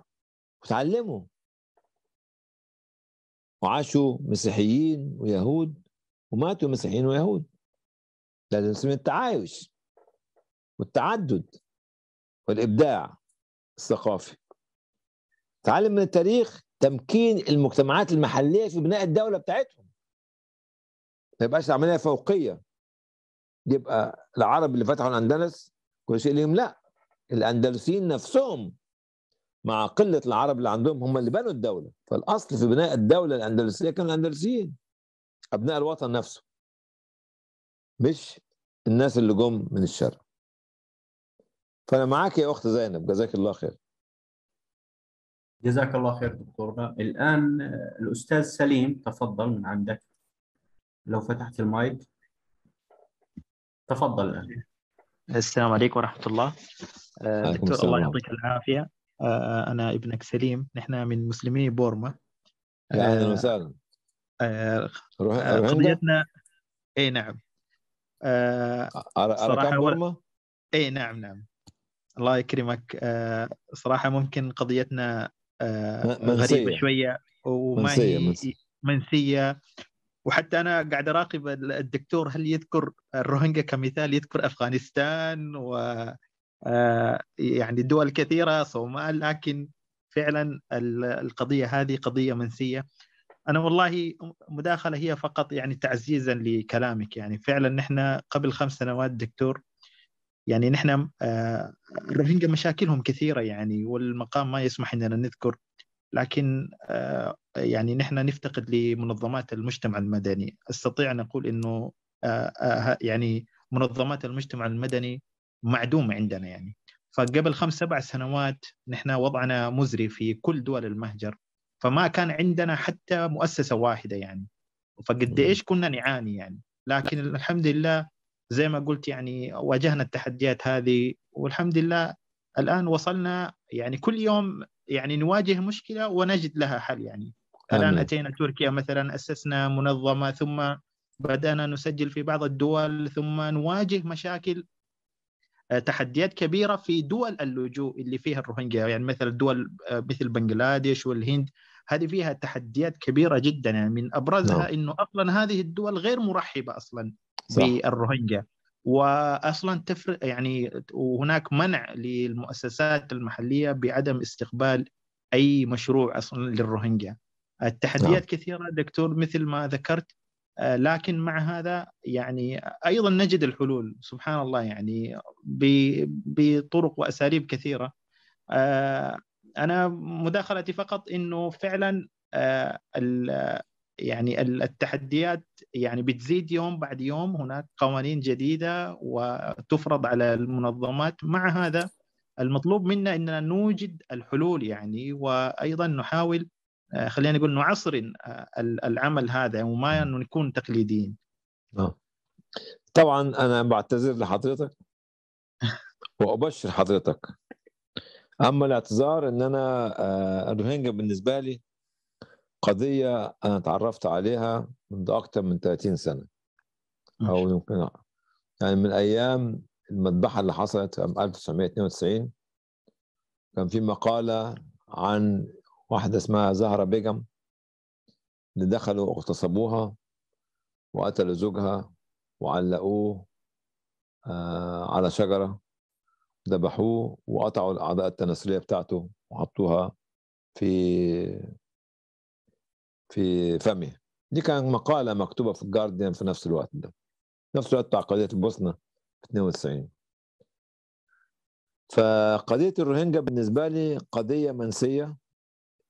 وتعلموا وعاشوا مسيحيين ويهود وماتوا مسيحيين ويهود لازم نسمي التعايش والتعدد والابداع الثقافي تعلم من التاريخ تمكين المجتمعات المحليه في بناء الدوله بتاعتهم ما يبقاش العمليه فوقيه يبقى العرب اللي فتحوا الاندلس كل شيء لهم لا الاندلسيين نفسهم مع قله العرب اللي عندهم هم اللي بنوا الدوله فالاصل في بناء الدوله الاندلسيه كانوا الاندلسيين ابناء الوطن نفسه مش الناس اللي جم من الشرق فانا معاك يا اخت زينب جزاك الله خير جزاك الله خير دكتورنا الان الاستاذ سليم تفضل من عندك لو فتحت المايك تفضل الان السلام عليكم ورحمه الله آه، دكتور الله يعطيك العافيه آه، آه، انا ابنك سليم نحن من مسلمي بورما اهلا وسهلا قضيتنا اي نعم صراحه بورما؟ اي نعم نعم الله يكرمك صراحه ممكن قضيتنا غريبه شويه وما منسية, هي منسية. وحتى انا قاعد اراقب الدكتور هل يذكر الروهينجا كمثال يذكر افغانستان و آه، يعني دول كثيرة صومال لكن فعلا القضية هذه قضية منسية أنا والله مداخلة هي فقط يعني تعزيزا لكلامك يعني فعلا نحن قبل خمس سنوات دكتور يعني نحن الروهينجا آه، مشاكلهم كثيرة يعني والمقام ما يسمح أننا نذكر لكن آه، يعني نحن نفتقد لمنظمات المجتمع المدني استطيع أن أقول أنه يعني منظمات المجتمع المدني معدوم عندنا يعني فقبل خمس سبع سنوات نحن وضعنا مزري في كل دول المهجر فما كان عندنا حتى مؤسسة واحدة يعني فقد إيش كنا نعاني يعني لكن الحمد لله زي ما قلت يعني واجهنا التحديات هذه والحمد لله الآن وصلنا يعني كل يوم يعني نواجه مشكلة ونجد لها حل يعني الآن أتينا تركيا مثلا أسسنا منظمة ثم بدأنا نسجل في بعض الدول ثم نواجه مشاكل آه، تحديات كبيره في دول اللجوء اللي فيها الروهينجا يعني مثلا دول آه، مثل بنغلاديش والهند هذه فيها تحديات كبيره جدا يعني من ابرزها no. نعم. انه اصلا هذه الدول غير مرحبه اصلا بالروهينجا واصلا تفرق يعني وهناك منع للمؤسسات المحليه بعدم استقبال اي مشروع اصلا للروهينجا التحديات نعم. كثيره دكتور مثل ما ذكرت آه، لكن مع هذا يعني ايضا نجد الحلول سبحان الله يعني بطرق واساليب كثيره آه، انا مداخلتي فقط انه فعلا آه، يعني التحديات يعني بتزيد يوم بعد يوم هناك قوانين جديده وتفرض على المنظمات مع هذا المطلوب منا اننا نوجد الحلول يعني وايضا نحاول آه، خلينا نقول نعصر آه، العمل هذا وما يعني انه نكون تقليديين نعم. طبعا انا بعتذر لحضرتك وابشر حضرتك اما الاعتذار ان انا آه، الروهينجا بالنسبه لي قضيه انا تعرفت عليها منذ اكثر من 30 سنه او يمكن يعني من ايام المذبحه اللي حصلت عام 1992 كان في مقاله عن واحدة اسمها زهرة بيجم اللي دخلوا اغتصبوها وقتلوا زوجها وعلقوه آه، على شجرة ذبحوه وقطعوا الأعضاء التناسلية بتاعته وحطوها في في فمه دي كان مقالة مكتوبة في الجارديان في نفس الوقت ده نفس الوقت بتاع قضية البوسنة في 92 فقضية الروهينجا بالنسبة لي قضية منسية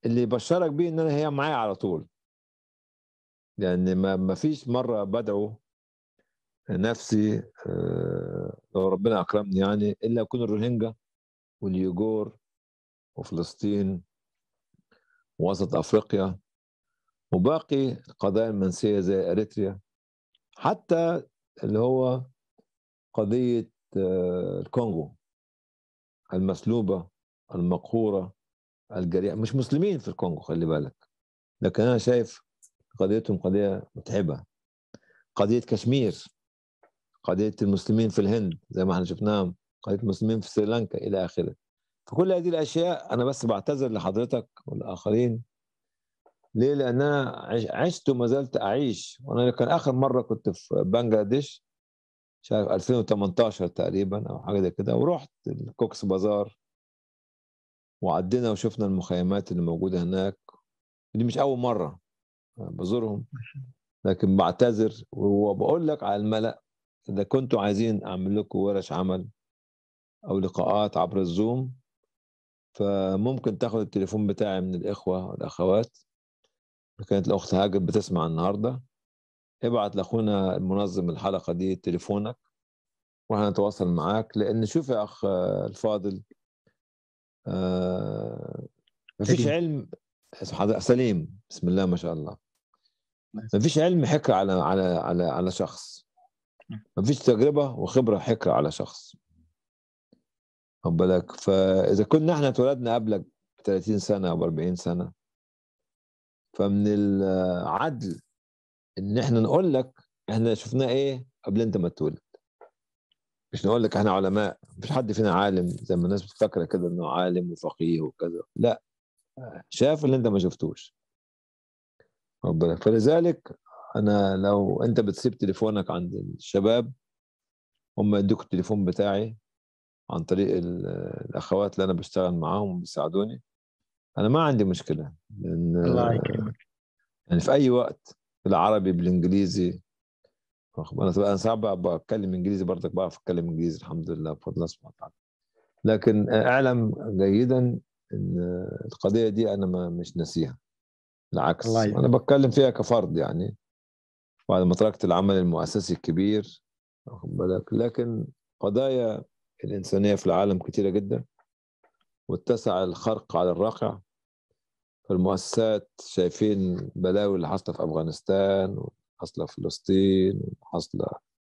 اللي بشرك بيه ان انا هي معايا على طول لان ما فيش مره بدعو نفسي آه، لو ربنا اكرمني يعني الا اكون الروهينجا واليوجور وفلسطين ووسط افريقيا وباقي القضايا المنسيه زي اريتريا حتى اللي هو قضيه آه، الكونغو المسلوبه المقهوره الجريئه مش مسلمين في الكونغو خلي بالك لكن انا شايف قضيتهم قضيه متعبه قضيه كشمير قضيه المسلمين في الهند زي ما احنا شفناهم قضيه المسلمين في سريلانكا الى اخره فكل هذه الاشياء انا بس بعتذر لحضرتك والاخرين ليه؟ لان انا عشت وما زلت اعيش وانا كان اخر مره كنت في بنجلاديش شهر 2018 تقريبا او حاجه زي كده ورحت الكوكس بازار وعدينا وشفنا المخيمات اللي موجوده هناك دي مش اول مره بزورهم لكن بعتذر وبقول لك على الملا اذا كنتوا عايزين اعمل لكم ورش عمل او لقاءات عبر الزوم فممكن تاخد التليفون بتاعي من الاخوه والاخوات كانت الاخت هاجر بتسمع النهارده ابعت لاخونا المنظم الحلقه دي تليفونك وهنتواصل معاك لان شوف يا اخ الفاضل آه، ما فيش علم سليم بسم الله ما شاء الله نعم. ما فيش علم حكر على على على على شخص نعم. ما فيش تجربه وخبره حكر على شخص خد بالك فاذا كنا احنا اتولدنا قبلك 30 سنه او 40 سنه فمن العدل ان احنا نقول لك احنا شفنا ايه قبل انت ما تولد مش نقول لك احنا علماء مش حد فينا عالم زي ما الناس بتفكر كده انه عالم وفقيه وكذا لا شاف اللي انت ما شفتوش ربنا فلذلك انا لو انت بتسيب تليفونك عند الشباب هم يدوك التليفون بتاعي عن طريق الاخوات اللي انا بشتغل معاهم بيساعدوني انا ما عندي مشكله لان الله يكرمك يعني في اي وقت بالعربي بالانجليزي انا انا ساعات بتكلم انجليزي برضك بعرف اتكلم انجليزي الحمد لله بفضل الله سبحانه وتعالى لكن اعلم جيدا ان القضيه دي انا ما مش ناسيها بالعكس انا بتكلم فيها كفرد يعني بعد ما تركت العمل المؤسسي الكبير واخد بالك لكن قضايا الانسانيه في العالم كثيره جدا واتسع الخرق على الرقع فالمؤسسات شايفين البلاوي اللي حصلت في افغانستان حاصله فلسطين حاصله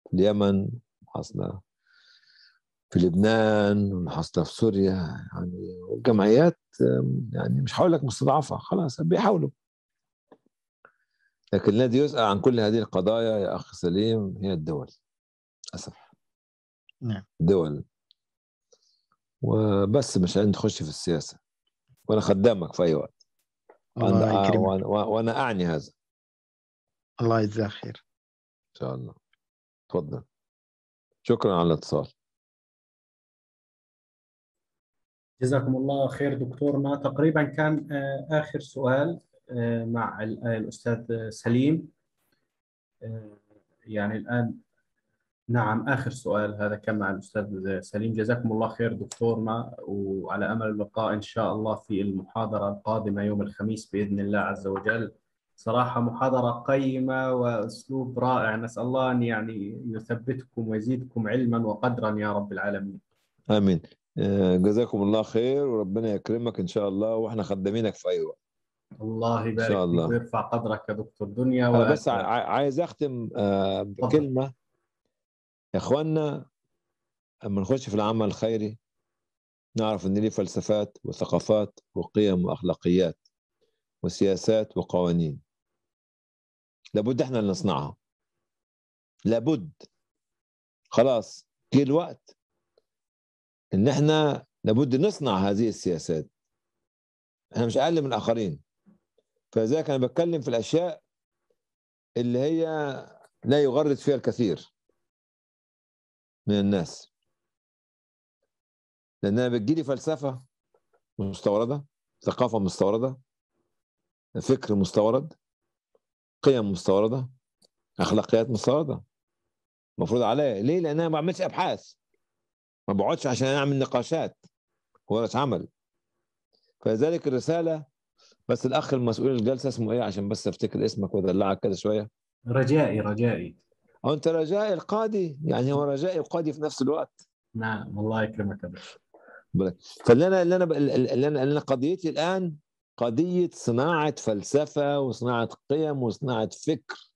في اليمن حاصله في لبنان حاصله في سوريا يعني جمعيات يعني مش هقول لك مستضعفه خلاص بيحاولوا لكن الذي يسأل عن كل هذه القضايا يا أخ سليم هي الدول للأسف نعم دول وبس مش عايز تخش في السياسة وأنا خدامك في أي وقت وأنا, وأنا, وأنا أعني هذا الله يجزاه خير ان شاء الله تفضل شكرا على الاتصال جزاكم الله خير دكتورنا تقريبا كان آه، اخر سؤال آه، مع آه، الاستاذ سليم يعني الان نعم اخر سؤال هذا كان مع الاستاذ سليم جزاكم الله خير دكتورنا وعلى امل اللقاء ان شاء الله في المحاضره القادمه يوم الخميس باذن الله عز وجل صراحة محاضرة قيمة وأسلوب رائع نسأل الله أن يعني يثبتكم ويزيدكم علما وقدرا يا رب العالمين آمين آه، جزاكم الله خير وربنا يكرمك إن شاء الله وإحنا خدامينك في أي وقت الله يبارك شاء الله. فيك ويرفع قدرك يا دكتور دنيا أنا بس عايز أختم آه، بكلمة يا إخوانا أما نخش في العمل الخيري نعرف إن ليه فلسفات وثقافات وقيم وأخلاقيات وسياسات وقوانين لابد احنا اللي نصنعها لابد خلاص جه الوقت ان احنا لابد نصنع هذه السياسات احنا مش اقل من الاخرين فلذلك انا بتكلم في الاشياء اللي هي لا يغرد فيها الكثير من الناس لان انا بتجيلي فلسفه مستورده ثقافه مستورده فكر مستورد قيم مستورده اخلاقيات مستورده مفروض عليا ليه لان انا ما بعملش ابحاث ما بقعدش عشان اعمل نقاشات ورش عمل فلذلك الرساله بس الاخ المسؤول الجلسه اسمه ايه عشان بس افتكر اسمك وادلعك كده شويه رجائي رجائي او انت رجائي القاضي يعني هو رجائي وقاضي في نفس الوقت نعم الله يكرمك يا فاللي انا اللي انا, اللي أنا قضيتي الان قضية صناعة فلسفة وصناعة قيم وصناعة فكر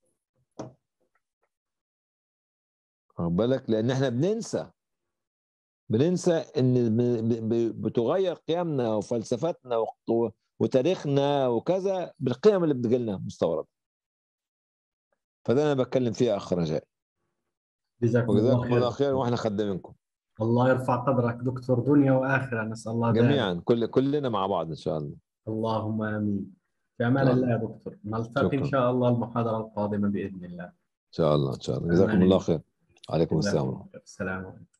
بالك لأن احنا بننسى بننسى ان بتغير قيمنا وفلسفتنا وتاريخنا وكذا بالقيم اللي بتجيلنا مستورده فده انا بتكلم فيها اخ رجاء جزاكم الله خير واحنا خدامينكم الله يرفع قدرك دكتور دنيا واخره نسال الله جميعا كل كلنا مع بعض ان شاء الله اللهم امين في امان الله يا دكتور نلتقي ان شاء الله المحاضره القادمه باذن الله ان شاء الله ان شاء الله جزاكم الله خير عليكم السلام السلام عليكم